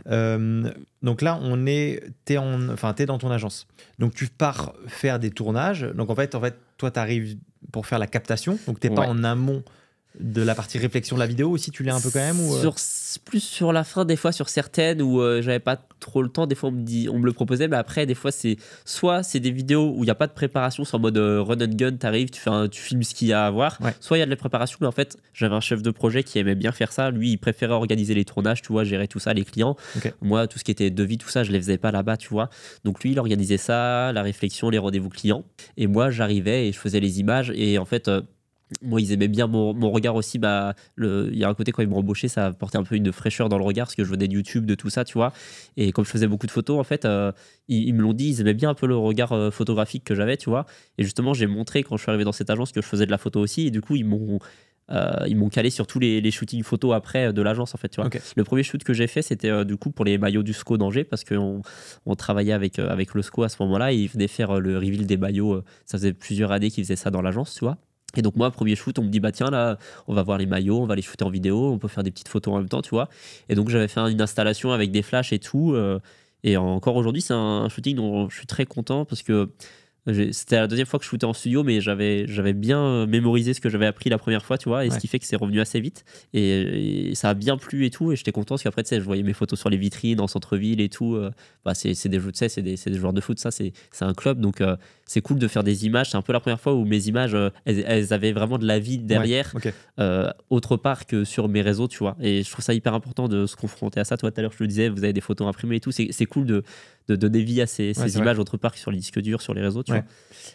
Euh, donc là, on est, t'es en, enfin, es dans ton agence. Donc tu pars faire des tournages. Donc en fait, en fait, toi, tu arrives pour faire la captation. Donc t'es ouais. pas en amont de la partie réflexion de la vidéo aussi, tu l'es un peu quand même euh Plus sur la fin, des fois, sur certaines où euh, j'avais pas trop le temps. Des fois, on me, on me le proposait, mais après, des fois, c'est soit c'est des vidéos où il n'y a pas de préparation, c'est en mode euh, run and gun, t'arrives, tu, fais tu filmes ce qu'il y a à voir. Soit il y a de la préparation, mais en fait, j'avais un chef de projet qui aimait bien faire ça. Lui, il préférait organiser les tournages, tu vois, gérer tout ça, les clients. Moi, tout ce qui était devis, tout ça, je les faisais pas là-bas, tu vois. Donc lui, il organisait ça, la réflexion, les rendez-vous clients. Et moi, j'arrivais et je faisais les images. Et en fait, moi, ils aimaient bien mon, mon regard aussi. Bah, le, il y a un côté quand ils me embauché, ça portait un peu une fraîcheur dans le regard parce que je venais de YouTube, de tout ça, tu vois. Et comme je faisais beaucoup de photos, en fait, euh, ils, me l'ont dit, ils aimaient bien un peu le regard euh, photographique que j'avais, tu vois. Et justement, j'ai montré quand je suis arrivé dans cette agence que je faisais de la photo aussi. Et du coup, ils m'ont euh, ils m'ont calé sur tous les, shootings photos après de l'agence en fait tu vois le premier shoot que j'ai fait c'était du coup pour les maillots du SCO d'Angers parce qu'on on travaillait avec, avec le SCO à ce moment là et ils venaient faire le reveal des maillots ça faisait plusieurs années qu'ils faisaient ça dans l'agence tu vois et donc moi, premier shoot, on me dit, bah tiens, là, on va voir les maillots, on va les shooter en vidéo, on peut faire des petites photos en même temps, tu vois. Et donc j'avais fait une installation avec des flashs et tout. Euh, et encore aujourd'hui, c'est un shooting dont je suis très content parce que c'était la deuxième fois que je foutais en studio, mais j'avais, j'avais bien euh, mémorisé ce que j'avais appris la première fois, tu vois, et ce qui fait que c'est revenu assez vite. Et, ça a bien plu et tout, et j'étais content parce qu'après, tu sais, je voyais mes photos sur les vitrines, en centre-ville et tout. Euh, bah, c'est, des jeux, tu sais, c'est des, joueurs de foot, ça, c'est, un club, donc euh, c'est cool de faire des images. C'est un peu la première fois où mes images, elles, avaient vraiment de la vie derrière, autre part que sur mes réseaux, tu vois. Et je trouve ça hyper important de se confronter à ça. Toi, tout à l'heure, je le disais, vous avez des photos imprimées et tout, c'est, cool de de donner vie à ces, images autre part sur les disques durs, sur les réseaux. Tu vois.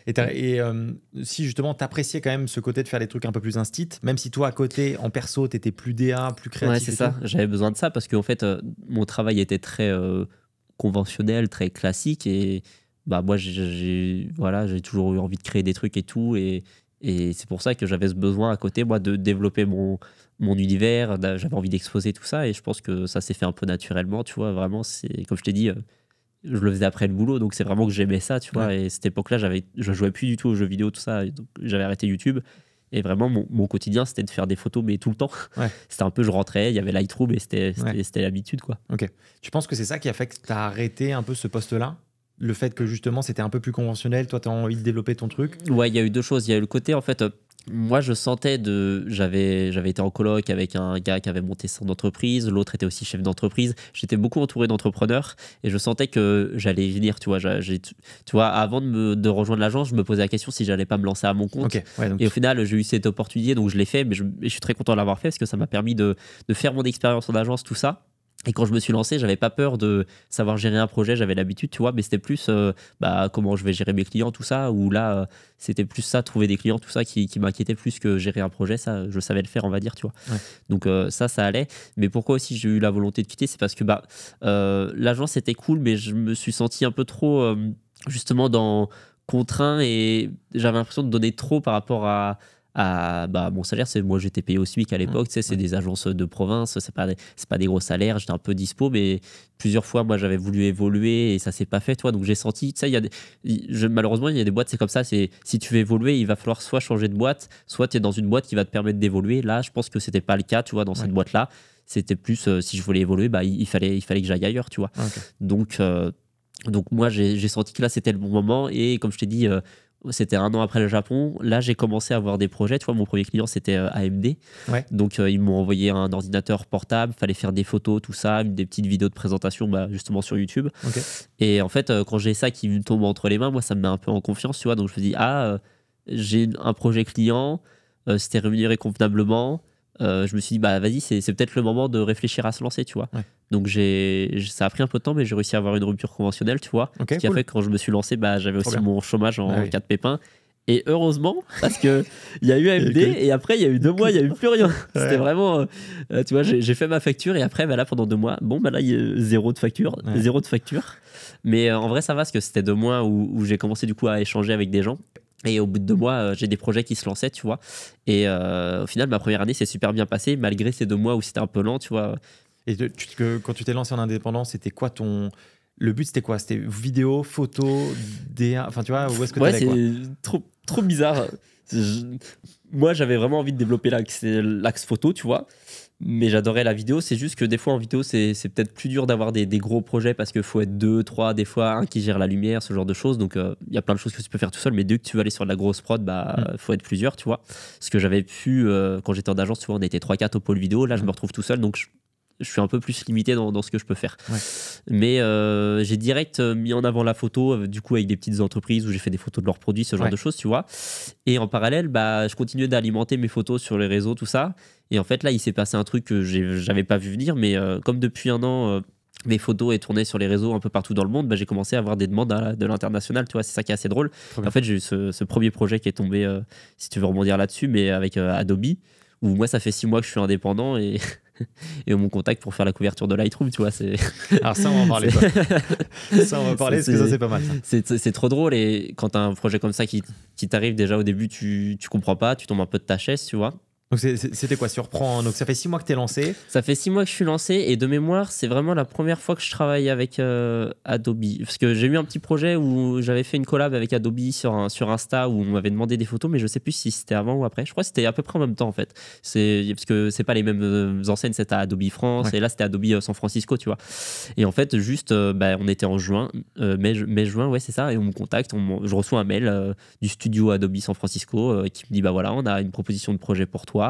Et, euh, si justement t'appréciais quand même ce côté de faire des trucs un peu plus instit, même si toi à côté en perso t'étais plus DA, plus créatif. Ouais, c'est ça. J'avais besoin de ça parce qu'en fait euh, mon travail était très euh, conventionnel, très classique et bah moi j'ai voilà toujours eu envie de créer des trucs et tout et et c'est pour ça que j'avais ce besoin à côté, moi, de développer mon, mon univers. J'avais envie d'exposer tout ça. Et je pense que ça s'est fait un peu naturellement, tu vois. Vraiment, c'est comme je t'ai dit, je le faisais après le boulot, donc c'est vraiment que j'aimais ça, tu vois. Et cette époque-là, j'avais, je jouais plus du tout aux jeux vidéo, tout ça, j'avais arrêté YouTube. Et vraiment, mon, quotidien, c'était de faire des photos, mais tout le temps. C'était un peu, je rentrais, il y avait Lightroom, et c'était, c'était, l'habitude, quoi. Ok. Tu penses que c'est ça qui a fait que tu as arrêté un peu ce poste-là le fait que justement c'était un peu plus conventionnel, toi tu as envie de développer ton truc Ouais, il y a eu deux choses. Il y a eu le côté en fait euh, moi, je sentais de. J'avais, été en colloque avec un gars qui avait monté son entreprise, l'autre était aussi chef d'entreprise. J'étais beaucoup entouré d'entrepreneurs et je sentais que j'allais venir, tu vois. tu vois, avant de, rejoindre l'agence, je me posais la question si j'allais pas me lancer à mon compte. Et au final, j'ai eu cette opportunité, donc je l'ai fait, mais je, suis très content de l'avoir fait parce que ça m'a permis de faire mon expérience en agence, tout ça. Et quand je me suis lancé, j'avais pas peur de savoir gérer un projet, j'avais l'habitude, tu vois, mais c'était plus euh, bah, comment je vais gérer mes clients, tout ça, ou là, euh, c'était plus ça, trouver des clients, tout ça, qui, qui m'inquiétait plus que gérer un projet, ça, je savais le faire, on va dire, tu vois. Donc euh, ça, ça allait. Mais pourquoi aussi j'ai eu la volonté de quitter, c'est parce que bah, l'agence était cool, mais je me suis senti un peu trop, justement, dans contraint et j'avais l'impression de donner trop par rapport à à bah, mon salaire. C'est moi j'étais payé au SMIC à l'époque. c'est des agences de province. C'est pas des, pas des gros salaires. J'étais un peu dispo, mais plusieurs fois moi j'avais voulu évoluer et ça s'est pas fait. Toi, donc j'ai senti. ça il y a malheureusement il y a des boîtes c'est comme ça. C'est si tu veux évoluer, il va falloir soit changer de boîte, soit tu es dans une boîte qui va te permettre d'évoluer. Là, je pense que c'était pas le cas. Tu vois, dans cette boîte là, c'était plus euh, si je voulais évoluer, bah il, fallait il fallait que j'aille ailleurs. Tu vois. Ah, donc euh, donc moi, j'ai senti que là, c'était le bon moment. Et comme je t'ai dit, euh, c'était un an après le Japon. Là, j'ai commencé à avoir des projets. Tu vois, mon premier client, c'était euh, AMD. Donc, euh, ils m'ont envoyé un ordinateur portable. Fallait faire des photos, tout ça, des petites vidéos de présentation, bah, justement sur YouTube. Et en fait, euh, quand j'ai ça qui me tombe entre les mains, moi, ça me met un peu en confiance, tu vois. Donc, je me dis, ah, j'ai un projet client. c'était rémunéré convenablement euh, je me suis dit, bah vas-y, c'est peut-être le moment de réfléchir à se lancer, tu vois. Donc j'ai ça a pris un peu de temps, mais j'ai réussi à avoir une rupture conventionnelle, tu vois. ce qui a fait que quand je me suis lancé, bah, j'avais aussi mon chômage en quatre cas de Et heureusement, parce que il y a eu AMD et après il y a eu deux mois, il y a eu plus rien. C'était vraiment, euh, euh, tu vois, j'ai fait ma facture et après, bah là pendant deux mois, bon bah là il y a zéro de facture, zéro de facture. Mais en vrai ça va parce que c'était deux mois où, où j'ai commencé du coup à échanger avec des gens et au bout de deux mois, euh, j'ai des projets qui se lançaient, tu vois. Et euh, au final, ma première année s'est super bien passée, malgré ces deux mois où c'était un peu lent, tu vois. Et quand tu t'es lancé en indépendance, c'était quoi ton, le but c'était quoi C'était vidéo, photo, des... Enfin, tu vois, où est-ce que ouais, c'est trop, trop bizarre. Moi, j'avais vraiment envie de développer l'axe photo, tu vois mais j'adorais la vidéo. C'est juste que des fois en vidéo, c'est peut-être plus dur d'avoir des, gros projets parce qu'il faut être deux, trois, des fois un qui gère la lumière, ce genre de choses. Donc euh, il y a plein de choses que tu peux faire tout seul, mais dès que tu veux aller sur de la grosse prod, bah mm. faut être plusieurs, tu vois. Ce que j'avais pu euh, quand j'étais en agence, souvent on était 3-4 au pôle vidéo. Là, je me retrouve tout seul, donc je suis un peu plus limité dans, dans ce que je peux faire. Mais euh, j'ai direct euh, mis en avant la photo, euh, du coup, avec des petites entreprises où j'ai fait des photos de leurs produits, ce genre de choses, tu vois. Et en parallèle, bah, je continuais d'alimenter mes photos sur les réseaux, tout ça. Et en fait, là, il s'est passé un truc que j'avais pas vu venir, mais comme depuis un an. mes photos et tournées sur les réseaux un peu partout dans le monde, bah, j'ai commencé à avoir des demandes de l'international, tu vois, c'est ça qui est assez drôle. En fait, j'ai eu ce, ce, premier projet qui est tombé, si tu veux rebondir là-dessus, mais avec Adobe, où moi, ça fait six mois que je suis indépendant et et mon contact pour faire la couverture de Lightroom, tu vois. Alors ça, on va en parler. ça, on va parler parce que ça, c'est pas mal. C'est, trop drôle et quand un projet comme ça qui, t'arrive déjà au début, tu, tu comprends pas, tu tombes un peu de ta chaise, tu vois. Donc c'était quoi Surprend. Donc ça fait six mois que tu es lancé. Ça fait six mois que je suis lancé et de mémoire, c'est vraiment la première fois que je travaille avec euh, Adobe parce que j'ai eu un petit projet où j'avais fait une collab avec Adobe sur sur Insta où on m'avait demandé des photos, mais je sais plus si c'était avant ou après. Je crois que c'était à peu près en même temps en fait. parce que c'est pas les mêmes euh, enseignes. C'était Adobe France et là c'était Adobe euh, San Francisco, tu vois. Et en fait, juste, bah, on était en juin, mai, juin, ouais c'est ça, et on me contacte, je reçois un mail du studio Adobe San Francisco qui me dit bah voilà, on a une proposition de projet pour toi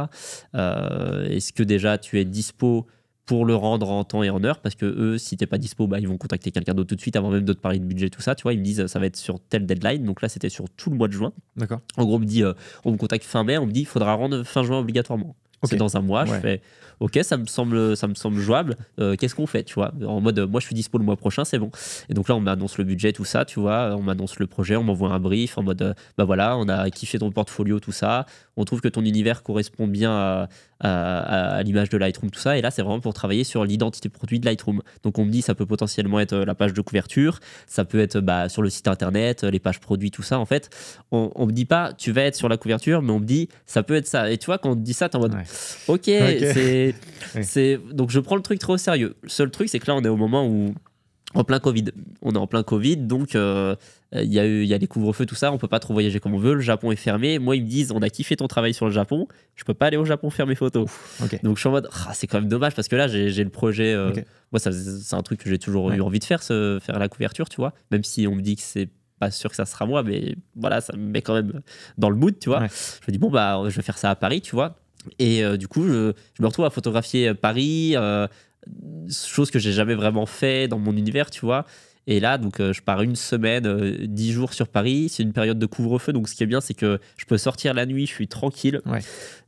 euh, est-ce que déjà tu es dispo pour le rendre en temps et en heure Parce que eux, si t'es pas dispo, bah, ils vont contacter quelqu'un d'autre tout de suite avant même de te parler de budget, tout ça. Tu vois, ils me disent ça va être sur telle deadline. Donc là, c'était sur tout le mois de juin. D'accord. En gros, on me dit euh, on me contacte fin mai, on me dit il faudra rendre fin juin obligatoirement. C'est dans un mois. Je fais ok, ça me semble, ça me semble jouable, euh, qu'est-ce qu'on fait, tu vois En mode, euh, moi je suis dispo le mois prochain, c'est bon. Et donc là, on m'annonce le budget, tout ça, tu vois, on m'annonce le projet, on m'envoie un brief en mode, euh, bah voilà, on a kiffé ton portfolio, tout ça, on trouve que ton univers correspond bien à, l'image de Lightroom, tout ça. Et là, c'est vraiment pour travailler sur l'identité produit de Lightroom. Donc on me dit, ça peut potentiellement être la page de couverture, ça peut être bah, sur le site internet, les pages produits, tout ça. En fait, on, me dit pas, tu vas être sur la couverture, mais on me dit, ça peut être ça. Et tu vois, quand on te dit ça, t'es en mode, ok, c'est c'est, donc je prends le truc trop au sérieux. Le seul truc, c'est que là, on est au moment où en plein Covid. On est en plein Covid, donc euh, il y, a eu, y a les couvre-feux, tout ça, on peut pas trop voyager comme on veut, le Japon est fermé. Moi, ils me disent, on a kiffé ton travail sur le Japon, je peux pas aller au Japon faire mes photos. Donc je suis en mode, ah, c'est quand même dommage, parce que là, j'ai, le projet, euh, moi, c'est un truc que j'ai toujours eu envie de faire, ce, faire la couverture, tu vois, même si on me dit que c'est pas sûr que ça sera moi, mais voilà, ça me met quand même dans le mood, tu vois. Je me dis, bon, bah, je vais faire ça à Paris, tu vois. Et euh, du coup, je, me retrouve à photographier euh, Paris, euh, chose que j'ai jamais vraiment fait dans mon univers, tu vois. Et là, donc, je pars une semaine, dix jours sur Paris. C'est une période de couvre-feu, donc ce qui est bien, c'est que je peux sortir la nuit, je suis tranquille, ouais.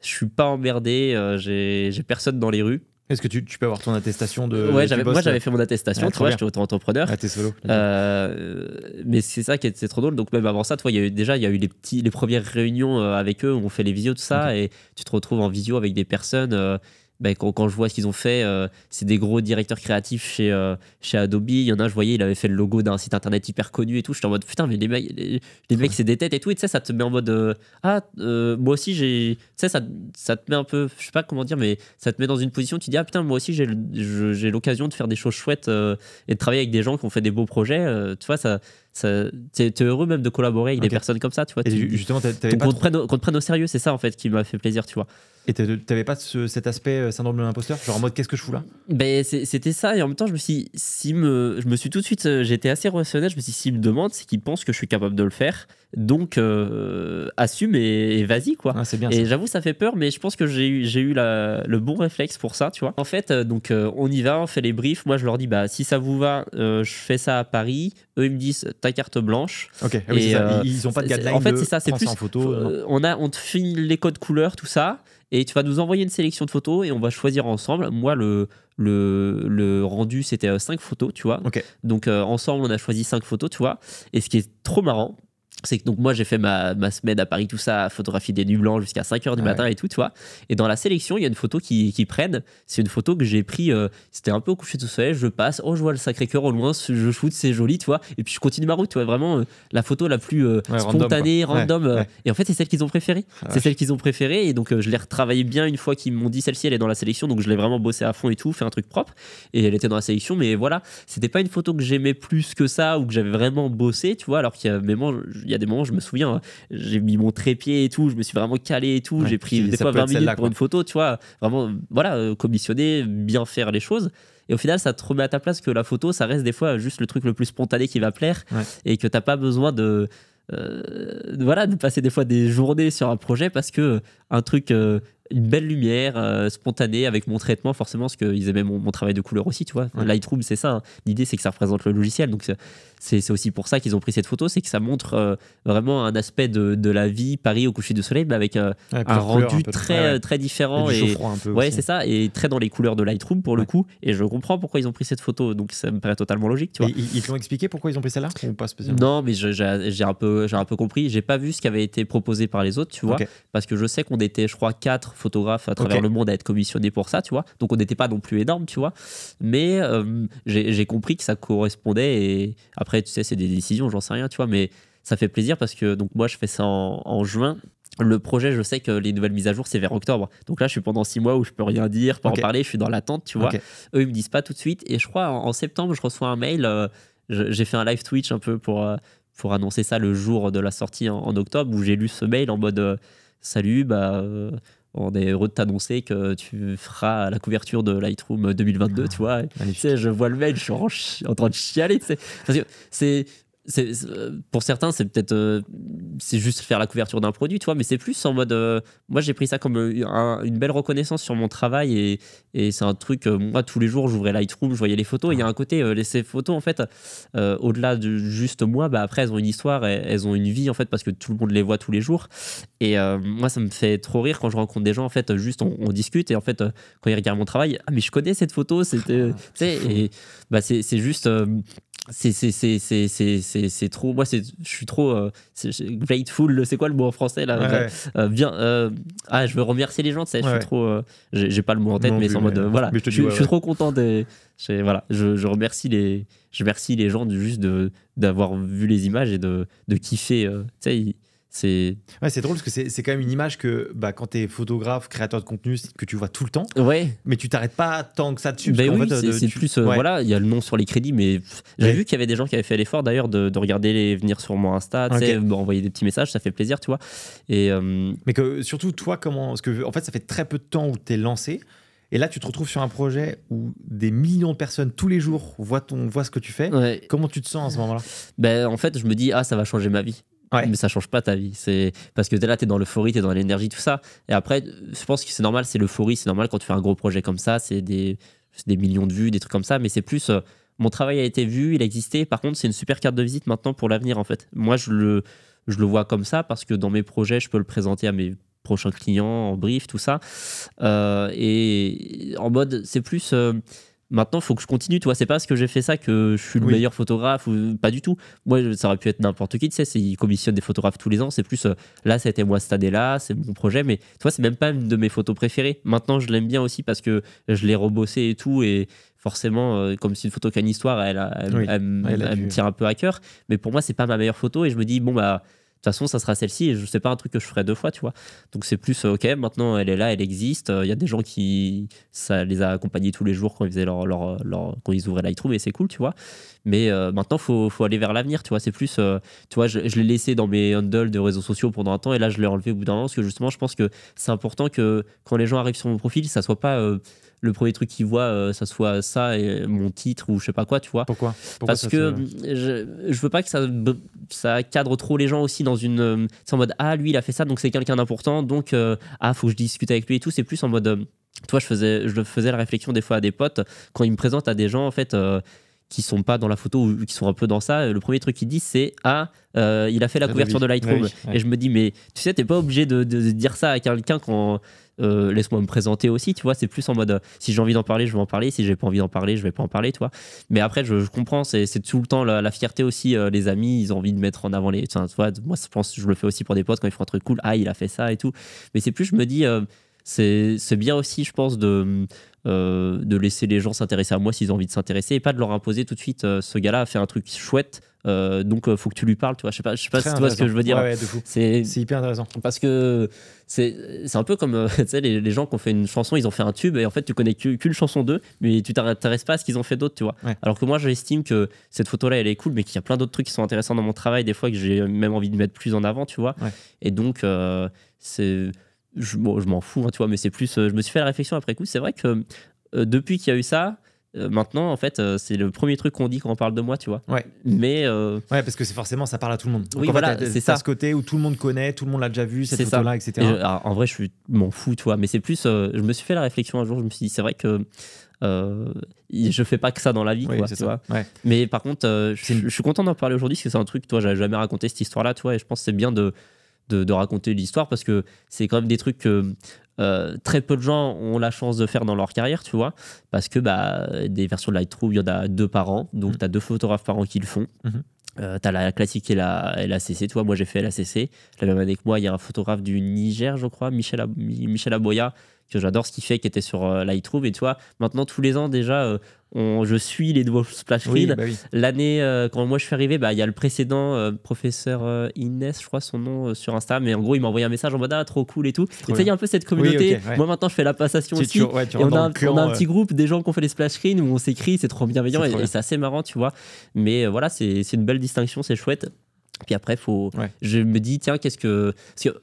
je suis pas emmerdé, j'ai personne dans les rues. Est-ce que tu, peux avoir ton attestation de. Ouais, j'avais, moi j'avais fait mon attestation, tu vois, j'étais auto-entrepreneur. Ah, t'es solo. Euh, mais c'est ça qui est, trop drôle. Donc, même avant ça, tu vois, déjà, il y a eu les, petits, les premières réunions euh, avec eux, où on fait les visios, tout ça, et tu te retrouves en visio avec des personnes. Euh, bah, quand, je vois ce qu'ils ont fait, euh, c'est des gros directeurs créatifs chez, euh, chez Adobe. Il y en a, je voyais, il avait fait le logo d'un site internet hyper connu et tout. J'étais en mode putain, mais les, mecs, les, mecs, c'est des têtes et tout. Et tu sais, ça te met en mode euh, ah, moi aussi, j'ai. Tu sais, ça, ça te met un peu, je sais pas comment dire, mais ça te met dans une position, tu dis ah putain, moi aussi, j'ai l'occasion de faire des choses chouettes et de travailler avec des gens qui ont fait des beaux projets. tu vois, ça. ça T'es heureux même de collaborer avec des personnes comme ça, tu vois. Et tu, justement, qu'on te, prenne au sérieux, c'est ça en fait qui m'a fait plaisir, tu vois. Et t'avais pas cet aspect euh, syndrome de l'imposteur Genre en mode qu'est-ce que je fous là ben, C'était ça, et en même temps, je me suis, si me, je me suis tout de suite, euh, j'étais assez rationnel, je me suis dit, s'il me demande, c'est qu'il pense que je suis capable de le faire, donc euh, assume et, vas-y quoi. et j'avoue, ça fait peur, mais je pense que j'ai eu, eu la, le bon réflexe pour ça, tu vois. En fait, donc on y va, on fait les briefs, moi je leur dis, bah si ça vous va, je fais ça à Paris, eux ils me disent ta carte blanche. Ok, Ils, ont pas de guideline. En fait, c'est ça, c'est plus. En photo, on, a, on te finit les codes couleurs, tout ça. Et tu vas nous envoyer une sélection de photos et on va choisir ensemble. Moi, le, le, rendu, c'était 5 euh, photos, tu vois. Donc, euh, ensemble, on a choisi 5 photos, tu vois. Et ce qui est trop marrant, c'est que donc moi j'ai fait ma, ma, semaine à Paris tout ça photographie des nuits blancs jusqu'à 5h du matin et tout tu vois et dans la sélection il y a une photo qui, qui prennent c'est une photo que j'ai pris euh, c'était un peu au coucher de soleil je passe oh je vois le Sacré-Cœur au loin je shoot c'est joli tu vois et puis je continue ma route tu vois vraiment euh, la photo la plus euh, spontanée random, et en fait c'est celle qu'ils ont préférée ah, c'est celle qu'ils ont préférée et donc je l'ai retravaillée bien une fois qu'ils m'ont dit celle-ci elle est dans la sélection donc je l'ai vraiment bossé à fond et tout fait un truc propre et elle était dans la sélection mais voilà c'était pas une photo que j'aimais plus que ça ou que j'avais vraiment bossé tu vois alors qu'il y a même il y a des moments, je me souviens, hein, j'ai mis mon trépied et tout, je me suis vraiment calé et tout, j'ai pris des fois 20 minutes pour une photo, tu vois, vraiment, voilà, euh, commissionner, bien faire les choses. Et au final, ça te remet à ta place que la photo, ça reste des fois juste le truc le plus spontané qui va plaire et que t'as pas besoin de. Euh, voilà, de passer des fois des journées sur un projet parce que un truc, euh, une belle lumière spontanée avec mon traitement, forcément, parce qu'ils aimaient mon, travail de couleur aussi, tu vois. Lightroom, c'est ça. Hein. L'idée, c'est que ça représente le logiciel. Donc, c'est aussi pour ça qu'ils ont pris cette photo, c'est que ça montre euh, vraiment un aspect de, la vie Paris au coucher du soleil, mais avec euh, un rendu très, euh, très différent. Et, ouais, c'est ça, et très dans les couleurs de Lightroom pour le coup. Et je comprends pourquoi ils ont pris cette photo, donc ça me paraît totalement logique. Tu vois. ils t'ont expliqué pourquoi ils ont pris celle-là ou pas spécialement Non, mais j'ai un, peu, un peu compris. J'ai pas vu ce qui avait été proposé par les autres, tu vois, parce que je sais qu'on était, je crois, quatre photographes à travers le monde à être commissionnés pour ça, tu vois. Donc on n'était pas non plus énorme, tu vois. Mais j'ai compris que ça correspondait et après tu sais, c'est des décisions, j'en sais rien, tu vois, mais ça fait plaisir parce que donc moi, je fais ça en, juin. Le projet, je sais que les nouvelles mises à jour, c'est vers octobre. Donc là, je suis pendant six mois où je peux rien dire, pas en parler, je suis dans l'attente, tu vois. Eux, ils me disent pas tout de suite. Et je crois, en, septembre, je reçois un mail. Euh, j'ai fait un live Twitch un peu pour, euh, pour annoncer ça le jour de la sortie en, octobre où j'ai lu ce mail en mode euh, Salut, bah on est heureux de t'annoncer que tu feras la couverture de Lightroom 2022, ah, tu vois. Tu sais, je vois le mail, je suis en, train de chialer, tu sais. Parce que c'est c'est euh, pour certains, c'est peut-être euh, c'est juste faire la couverture d'un produit, tu vois, mais c'est plus en mode. Euh, moi, j'ai pris ça comme une belle reconnaissance sur mon travail et, c'est un truc. moi, tous les jours, j'ouvrais Lightroom, je voyais les photos. Il y a un côté, ces photos, en fait, au-delà de juste moi, bah, après, elles ont une histoire, elles ont une vie, en fait, parce que tout le monde les voit tous les jours. Et moi, ça me fait trop rire quand je rencontre des gens, en fait, juste on, discute et en fait, quand ils regardent mon travail, ah, mais je connais cette photo, c'était. Ah, et bah, c'est juste c'est trop moi c'est je suis trop euh, grateful c'est quoi le mot en français là bien euh, euh, ah je veux remercier les gens tu sais je suis trop j'ai pas le mot en tête mais c'est en mode voilà je, suis trop content voilà je, je, remercie les je remercie les gens juste de d'avoir vu les images et de, de kiffer tu sais c'est drôle parce que c'est quand même une image que bah, quand tu es photographe, créateur de contenu, que tu vois tout le temps. Ouais. Mais tu t'arrêtes pas tant que ça dessus. Ben oui, euh, c'est plus euh, voilà, il y a le nom sur les crédits, mais j'ai vu qu'il y avait des gens qui avaient fait l'effort d'ailleurs de, regarder les venir sur mon Insta, okay. Bah, envoyer des petits messages, ça fait plaisir, tu Et euh, mais que surtout toi, comment parce que en fait ça fait très peu de temps où tu es lancé. Et là, tu te retrouves sur un projet où des millions de personnes tous les jours voient, ton, voit ce que tu fais. Comment tu te sens à ce moment-là ben, En fait, je me dis, ah, ça va changer ma vie. Ouais. Mais ça change pas ta vie. C'est parce que là, tu es dans l'euphorie, tu es dans l'énergie, tout ça. Et après, je pense que c'est normal, c'est l'euphorie, c'est normal quand tu fais un gros projet comme ça, c'est des, des millions de vues, des trucs comme ça. Mais c'est plus, euh, mon travail a été vu, il a existé. Par contre, c'est une super carte de visite maintenant pour l'avenir, en fait. Moi, je le, je le vois comme ça parce que dans mes projets, je peux le présenter à mes prochains clients en brief, tout ça. Euh, et en mode, c'est plus. Euh, maintenant, faut que je continue, tu vois. C'est pas parce que j'ai fait ça que je suis le meilleur photographe, ou pas du tout. Moi, ça aurait pu être n'importe qui, tu sais, ils commissionnent des photographes tous les ans. C'est plus, euh, là, c'était moi cette année-là, c'est mon projet, mais tu vois, c'est même pas une de mes photos préférées. Maintenant, je l'aime bien aussi parce que je l'ai rebossé et tout, et forcément, euh, comme c'est une photo qui a une histoire, elle, elle, elle me tire un peu à cœur. Mais pour moi, c'est pas ma meilleure photo, et je me dis, bon, bah de toute façon, ça sera celle-ci et je sais pas un truc que je ferai deux fois, tu vois. Donc c'est plus, euh, ok, maintenant elle est là, elle existe. Euh, il y a des gens qui, ça les a accompagnés tous les jours quand ils faisaient leur, leur, euh, quand ils ouvraient Lightroom et c'est cool, tu vois. Mais maintenant, faut, faut aller vers l'avenir, tu vois. C'est plus, tu vois, je, je l'ai laissé dans mes handles de réseaux sociaux pendant un temps et là, je l'ai enlevé au bout d'un an parce que justement, je pense que c'est important que quand les gens arrivent sur mon profil, ça soit pas le premier truc qu'il voit, euh, ça soit ça et mon titre ou je sais pas quoi, tu vois. Pourquoi, Parce que je, je, veux pas que ça, cadre trop les gens aussi dans une. Euh, c'est en mode ah lui il a fait ça donc c'est quelqu'un d'important donc euh, ah faut que je discute avec lui et tout. C'est plus en mode. toi, je faisais, je faisais la réflexion des fois à des potes quand ils me présentent à des gens en fait qui sont pas dans la photo ou qui sont un peu dans ça, le premier truc qu'il dit c'est ah euh, il a fait la couverture de Lightroom et je me dis mais tu sais t'es pas obligé de, dire ça à quelqu'un quand euh, laisse-moi me présenter aussi tu vois c'est plus en mode euh, si j'ai envie d'en parler je vais en parler si j'ai pas envie d'en parler je vais pas en parler tu vois mais après je, comprends c'est tout le temps la, fierté aussi les amis ils ont envie de mettre en avant les tu moi je pense je le fais aussi pour des potes quand ils font un truc cool ah il a fait ça et tout mais c'est plus je me dis c'est bien aussi, je pense, de, euh, de laisser les gens s'intéresser à moi s'ils ont envie de s'intéresser et pas de leur imposer tout de suite euh, ce gars-là a fait un truc chouette euh, donc euh, faut que tu lui parles tu vois je sais pas je sais pas si tu vois ce que je veux dire c'est hyper intéressant parce que c'est un peu comme les, les, gens qui ont fait une chanson ils ont fait un tube et en fait tu connais qu'une chanson d'eux mais tu t'intéresses pas à ce qu'ils ont fait d'autres tu vois alors que moi j'estime que cette photo là elle est cool mais qu'il y a plein d'autres trucs qui sont intéressants dans mon travail des fois que j'ai même envie de mettre plus en avant tu vois et donc c'est je, m'en fous, hein, tu vois, mais c'est plus. Euh, je me suis fait la réflexion après coup. C'est vrai que euh, depuis qu'il y a eu ça, euh, maintenant, en fait, c'est le premier truc qu'on dit quand on parle de moi, tu vois. Ouais. Mais. Ouais, parce que c'est forcément, ça parle à tout le monde. oui, voilà, c'est ça. ce côté où tout le monde connaît, tout le monde l'a déjà vu, cette photo-là, etc. en vrai, je m'en fous, tu vois. Mais c'est plus. je me suis fait la réflexion un jour, je me suis dit, c'est vrai que. je je fais pas que ça dans la vie, tu vois. Mais par contre, je, suis content d'en parler aujourd'hui parce que c'est un truc, toi, j'avais jamais raconté cette histoire-là, toi, et je pense c'est bien de de, raconter l'histoire parce que c'est quand même des trucs que euh, très peu de gens ont la chance de faire dans leur carrière, tu vois, parce que bah, des versions de Lightroom, il y en a deux par an, donc mmh. tu as deux photographes par an qui le font. tu mmh. euh, as t'as la classique et la, et la CC. Toi, moi, j'ai fait la CC. La même année que moi, il y a un photographe du Niger, je crois, Michel, Michel Aboya, que j'adore ce qu'il fait, qui était sur euh, Lightroom. Et tu vois, maintenant, tous les ans déjà, euh, je suis les nouveaux Splash screens bah L'année, euh, quand moi je suis arrivé, bah, il y a le précédent professeur Inès, je crois son nom, sur Insta. Mais en gros, il m'a envoyé un message en mode ah, trop cool et tout. Et y a un peu cette communauté. Moi, maintenant, je fais la passation aussi. et on, a, un petit groupe des gens qui ont fait les splash screens où on s'écrit, c'est trop bienveillant. et, c'est assez marrant, tu vois. Mais voilà, c'est une belle distinction, c'est chouette. Puis après, faut... je me dis, tiens, qu'est-ce que...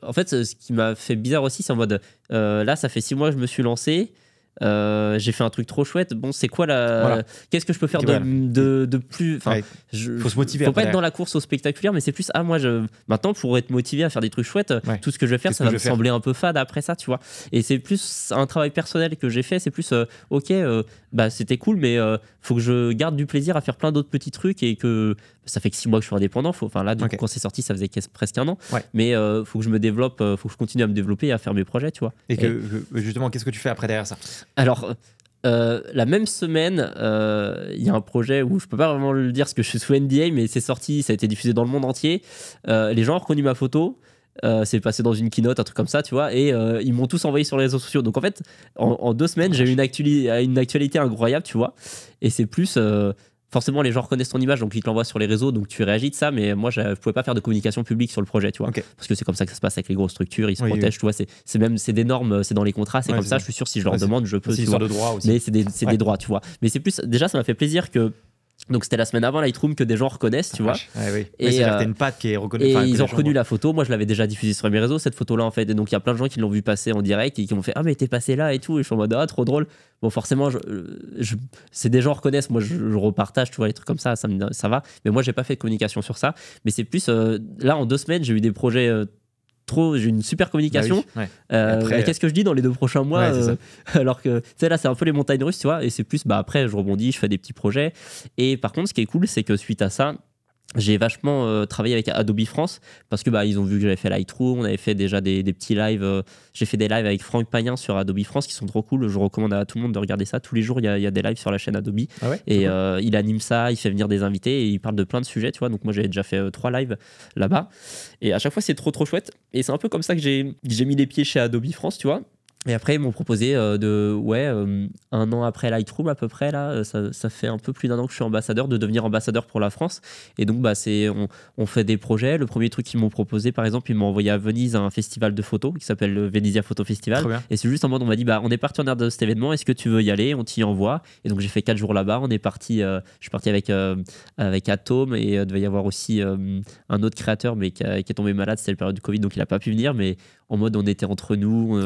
En fait, ce qui m'a fait bizarre aussi, c'est en mode. Euh, là, ça fait six mois que je me suis lancé. Euh, j'ai fait un truc trop chouette. Bon, c'est quoi la. Qu'est-ce que je peux faire de, plus. Enfin, je, faut se motiver. Faut pas être dans la course au spectaculaire, mais c'est plus. Ah, moi, je... maintenant, pour être motivé à faire des trucs chouettes, tout ce que je vais faire, ça va me sembler un peu fade après ça, tu vois. Et c'est plus un travail personnel que j'ai fait. C'est plus, euh, ok, bah, c'était cool, mais faut que je garde du plaisir à faire plein d'autres petits trucs et que ça fait que six mois que je suis indépendant. Faut, enfin là, donc, quand c'est sorti, ça faisait presque un an. Mais euh, faut que je me développe, euh, faut que je continue à me développer et à faire mes projets, tu vois. Et, que, justement, qu'est-ce que tu fais après derrière ça Alors. Euh, la même semaine, euh, il y a un projet où je peux pas vraiment le dire parce que je suis sous NDA, mais c'est sorti, ça a été diffusé dans le monde entier. les gens ont reconnu ma photo. c'est passé dans une keynote, un truc comme ça, tu vois, et ils m'ont tous envoyé sur les réseaux sociaux. Donc en fait, en, deux semaines, j'ai eu une, une, actualité incroyable, tu vois, et c'est plus, forcément les gens reconnaissent ton image donc ils te l'envoient sur les réseaux donc tu réagis de ça mais moi je, pouvais pas faire de communication publique sur le projet tu vois parce que c'est comme ça que ça se passe avec les grosses structures ils se protègent tu vois c'est même c'est des normes c'est dans les contrats c'est comme ça je suis sûr si je leur demande je peux tu droit aussi. mais c'est des, des, droits tu vois mais c'est plus déjà ça m'a fait plaisir que donc c'était la semaine avant Lightroom que des gens reconnaissent, tu ah, vois. Ah oui. Et une euh, qui est reconnue. ils ont reconnu la photo. Moi, je l'avais déjà diffusée sur mes réseaux cette photo-là en fait. Et donc il y a plein de gens qui l'ont vu passer en direct et qui m'ont fait ah mais t'es passé là et tout. Et je suis en mode ah trop drôle. Bon forcément, je, euh, c'est des gens reconnaissent. Moi, je, repartage, tu vois, les trucs comme ça, ça, ça va. Mais moi, j'ai pas fait de communication sur ça. Mais c'est plus euh, là en deux semaines, j'ai eu des projets trop, j'ai une super communication. Bah euh, bah, qu'est-ce que je dis dans les deux prochains mois euh, Alors que, tu là, c'est un peu les montagnes russes, tu vois, et c'est plus, bah après, je rebondis, je fais des petits projets. Et par contre, ce qui est cool, c'est que suite à ça, j'ai vachement euh, travaillé avec Adobe France parce que bah ils ont vu que j'avais fait Lightroom, on avait fait déjà des, petits lives. Euh, j'ai fait des lives avec Franck Payen sur Adobe France qui sont trop cool. Je recommande à tout le monde de regarder ça. Tous les jours, il y a, des lives sur la chaîne Adobe ah et euh, il anime ça, il fait venir des invités et il parle de plein de sujets, tu vois. Donc moi, j'ai déjà fait trois lives là-bas et à chaque fois, c'est trop trop chouette. Et c'est un peu comme ça que j'ai mis les pieds chez Adobe France, tu vois. Et après, ils m'ont proposé euh, de, ouais, euh, un an après Lightroom à peu près, là, euh, ça, ça fait un peu plus d'un an que je suis ambassadeur, de devenir ambassadeur pour la France. Et donc, bah, c'est, on, on, fait des projets. Le premier truc qu'ils m'ont proposé, par exemple, ils m'ont envoyé à Venise à un festival de photos qui s'appelle le Venezia Photo Festival. Et c'est juste en mode, on m'a dit, bah, on est parti en air de cet événement, est-ce que tu veux y aller On t'y envoie. Et donc, j'ai fait quatre jours là-bas. On est parti, je suis parti avec, avec Atom et il devait y avoir aussi un autre créateur, mais qui, a, est tombé malade, c'était la période du Covid, donc il n'a pas pu venir. Mais en mode, on était entre nous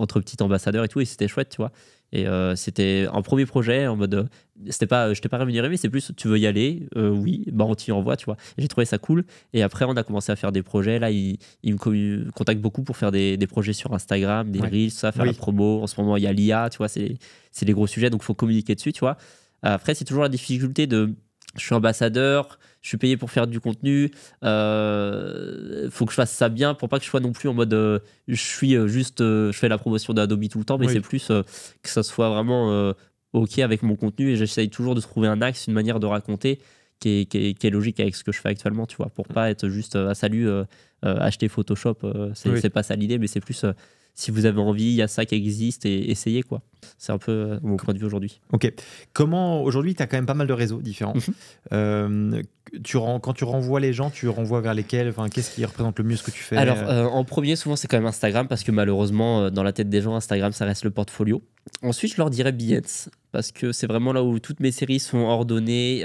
entre petits ambassadeurs et tout, et c'était chouette, tu vois. Et euh, c'était un premier projet en mode, euh, c'était pas, je t'ai pas rémunéré, mais c'est plus, tu veux y aller, euh, oui, bah on t'y envoie, tu vois. J'ai trouvé ça cool. Et après, on a commencé à faire des projets. Là, ils il me contacte beaucoup pour faire des, projets sur Instagram, des reels, tout ça, faire oui. la promo. En ce moment, il y a l'IA, tu vois, c'est les gros sujets, donc faut communiquer dessus, tu vois. Après, c'est toujours la difficulté de je suis ambassadeur, je suis payé pour faire du contenu, il euh, faut que je fasse ça bien pour pas que je sois non plus en mode euh, je suis euh, juste, je fais la promotion d'Adobe tout le temps, mais c'est plus que ça soit vraiment OK avec mon contenu et j'essaye toujours de trouver un axe, une manière de raconter qui est, logique avec ce que je fais actuellement, tu vois, pour mm. pas être juste à ah, salut, acheter Photoshop, c'est pas ça l'idée, mais c'est plus si vous avez envie, il y a ça qui existe et essayez quoi. C'est un peu mon point de vue aujourd'hui. Ok. Comment aujourd'hui, tu as quand même pas mal de réseaux différents. Mhm. Euh, tu quand tu renvoies les gens, tu renvoies vers lesquels enfin, Qu'est-ce qui représente le mieux ce que tu fais Alors, euh, en premier, souvent, c'est quand même Instagram parce que malheureusement, euh, dans la tête des gens, Instagram, ça reste le portfolio. Ensuite, je leur dirais Billets parce que c'est vraiment là où toutes mes séries sont ordonnées,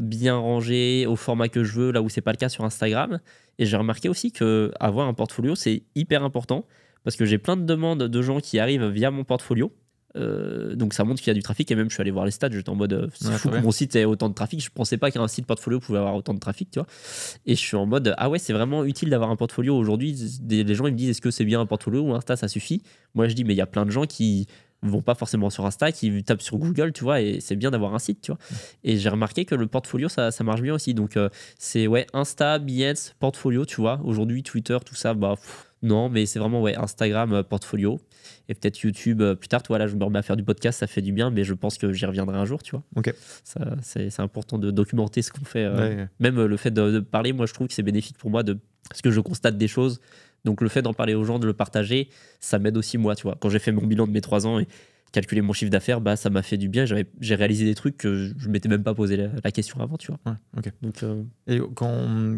bien rangées, au format que je veux, là où c'est pas le cas sur Instagram. Et j'ai remarqué aussi qu'avoir un portfolio, c'est hyper important parce que j'ai plein de demandes de gens qui arrivent via mon portfolio. Euh, donc ça montre qu'il y a du trafic et même je suis allé voir les stats j'étais en mode euh, c'est fou que mon site ait autant de trafic je pensais pas qu'un site portfolio pouvait avoir autant de trafic tu vois et je suis en mode ah ouais c'est vraiment utile d'avoir un portfolio aujourd'hui les gens ils me disent est-ce que c'est bien un portfolio ou Insta ça suffit moi je dis mais il y a plein de gens qui vont pas forcément sur Insta, qui tapent sur Google, tu vois, et c'est bien d'avoir un site, tu vois. Et j'ai remarqué que le portfolio, ça, ça marche bien aussi. Donc, euh, c'est ouais, Insta, Billets, portfolio, tu vois. Aujourd'hui, Twitter, tout ça, bah, non, mais c'est vraiment ouais, Instagram, euh, portfolio. Et peut-être YouTube euh, plus tard. Toi, là, je me remets à faire du podcast, ça fait du bien, mais je pense que j'y reviendrai un jour, tu vois. Ok. C'est important de documenter ce qu'on fait. Euh, même le fait de, parler, moi, je trouve que c'est bénéfique pour moi de, ce que je constate des choses. Donc, le fait d'en parler aux gens, de le partager, ça m'aide aussi, moi, tu vois. Quand j'ai fait mon bilan de mes trois ans et calculer mon chiffre d'affaires, bah, ça m'a fait du bien. J'ai réalisé des trucs que je ne m'étais même pas posé la, question avant, tu vois. Ouais, Donc, euh, Et Et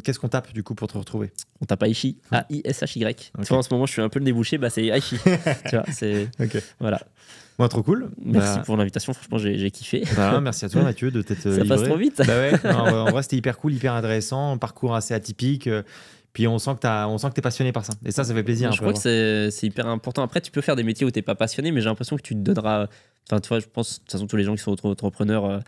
qu'est-ce qu'on tape du coup pour te retrouver On tape Aishi. Ah. A-I-S-H-Y. en ce moment, je suis un peu le débouché, bah, c'est Aishi. tu vois, Voilà. Moi, trop cool. Merci bah, pour l'invitation. Franchement, j'ai kiffé. Bah, merci à toi, Mathieu, de t'être. Euh, ça passe trop vite. Bah ouais, en, vrai, c'était hyper cool, hyper intéressant. parcours assez atypique. Euh, puis on sent que tu on sent que t'es passionné par ça. Et ça, ça fait plaisir. Je crois que c'est hyper important. Après, tu peux faire des métiers où t'es pas passionné, mais j'ai l'impression que tu te donneras. Enfin, tu vois, je pense, de toute façon, tous les gens qui sont entrepreneurs, euh,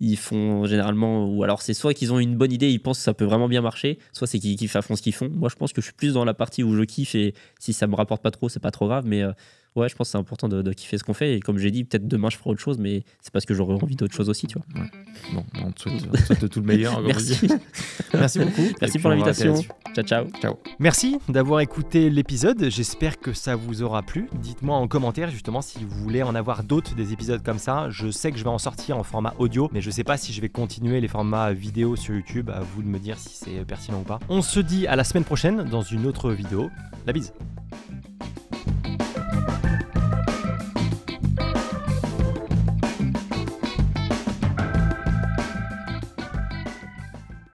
ils font généralement, ou alors c'est soit qu'ils ont une bonne idée, ils pensent que ça peut vraiment bien marcher, soit c'est qu'ils kiffent à fond ce qu'ils font. Moi, je pense que je suis plus dans la partie où je kiffe et si ça me rapporte pas trop, c'est pas trop grave, mais euh, ouais, je pense que c'est important de, kiffer ce qu'on fait. Et comme j'ai dit, peut-être demain je ferai autre chose, mais c'est parce que j'aurai envie d'autre chose aussi, tu vois. Bon, en te souhaite, te tout le meilleur. Merci. Merci beaucoup. Merci pour l'invitation. Ciao, ciao. Ciao. Merci d'avoir écouté l'épisode. J'espère que ça vous aura plu. Dites-moi en commentaire justement si vous voulez en avoir d'autres des épisodes comme ça. Je sais que je vais en sortir en format audio, mais je sais pas si je vais continuer les formats vidéo sur YouTube. À vous de me dire si c'est pertinent ou pas. On se dit à la semaine prochaine dans une autre vidéo. La bise.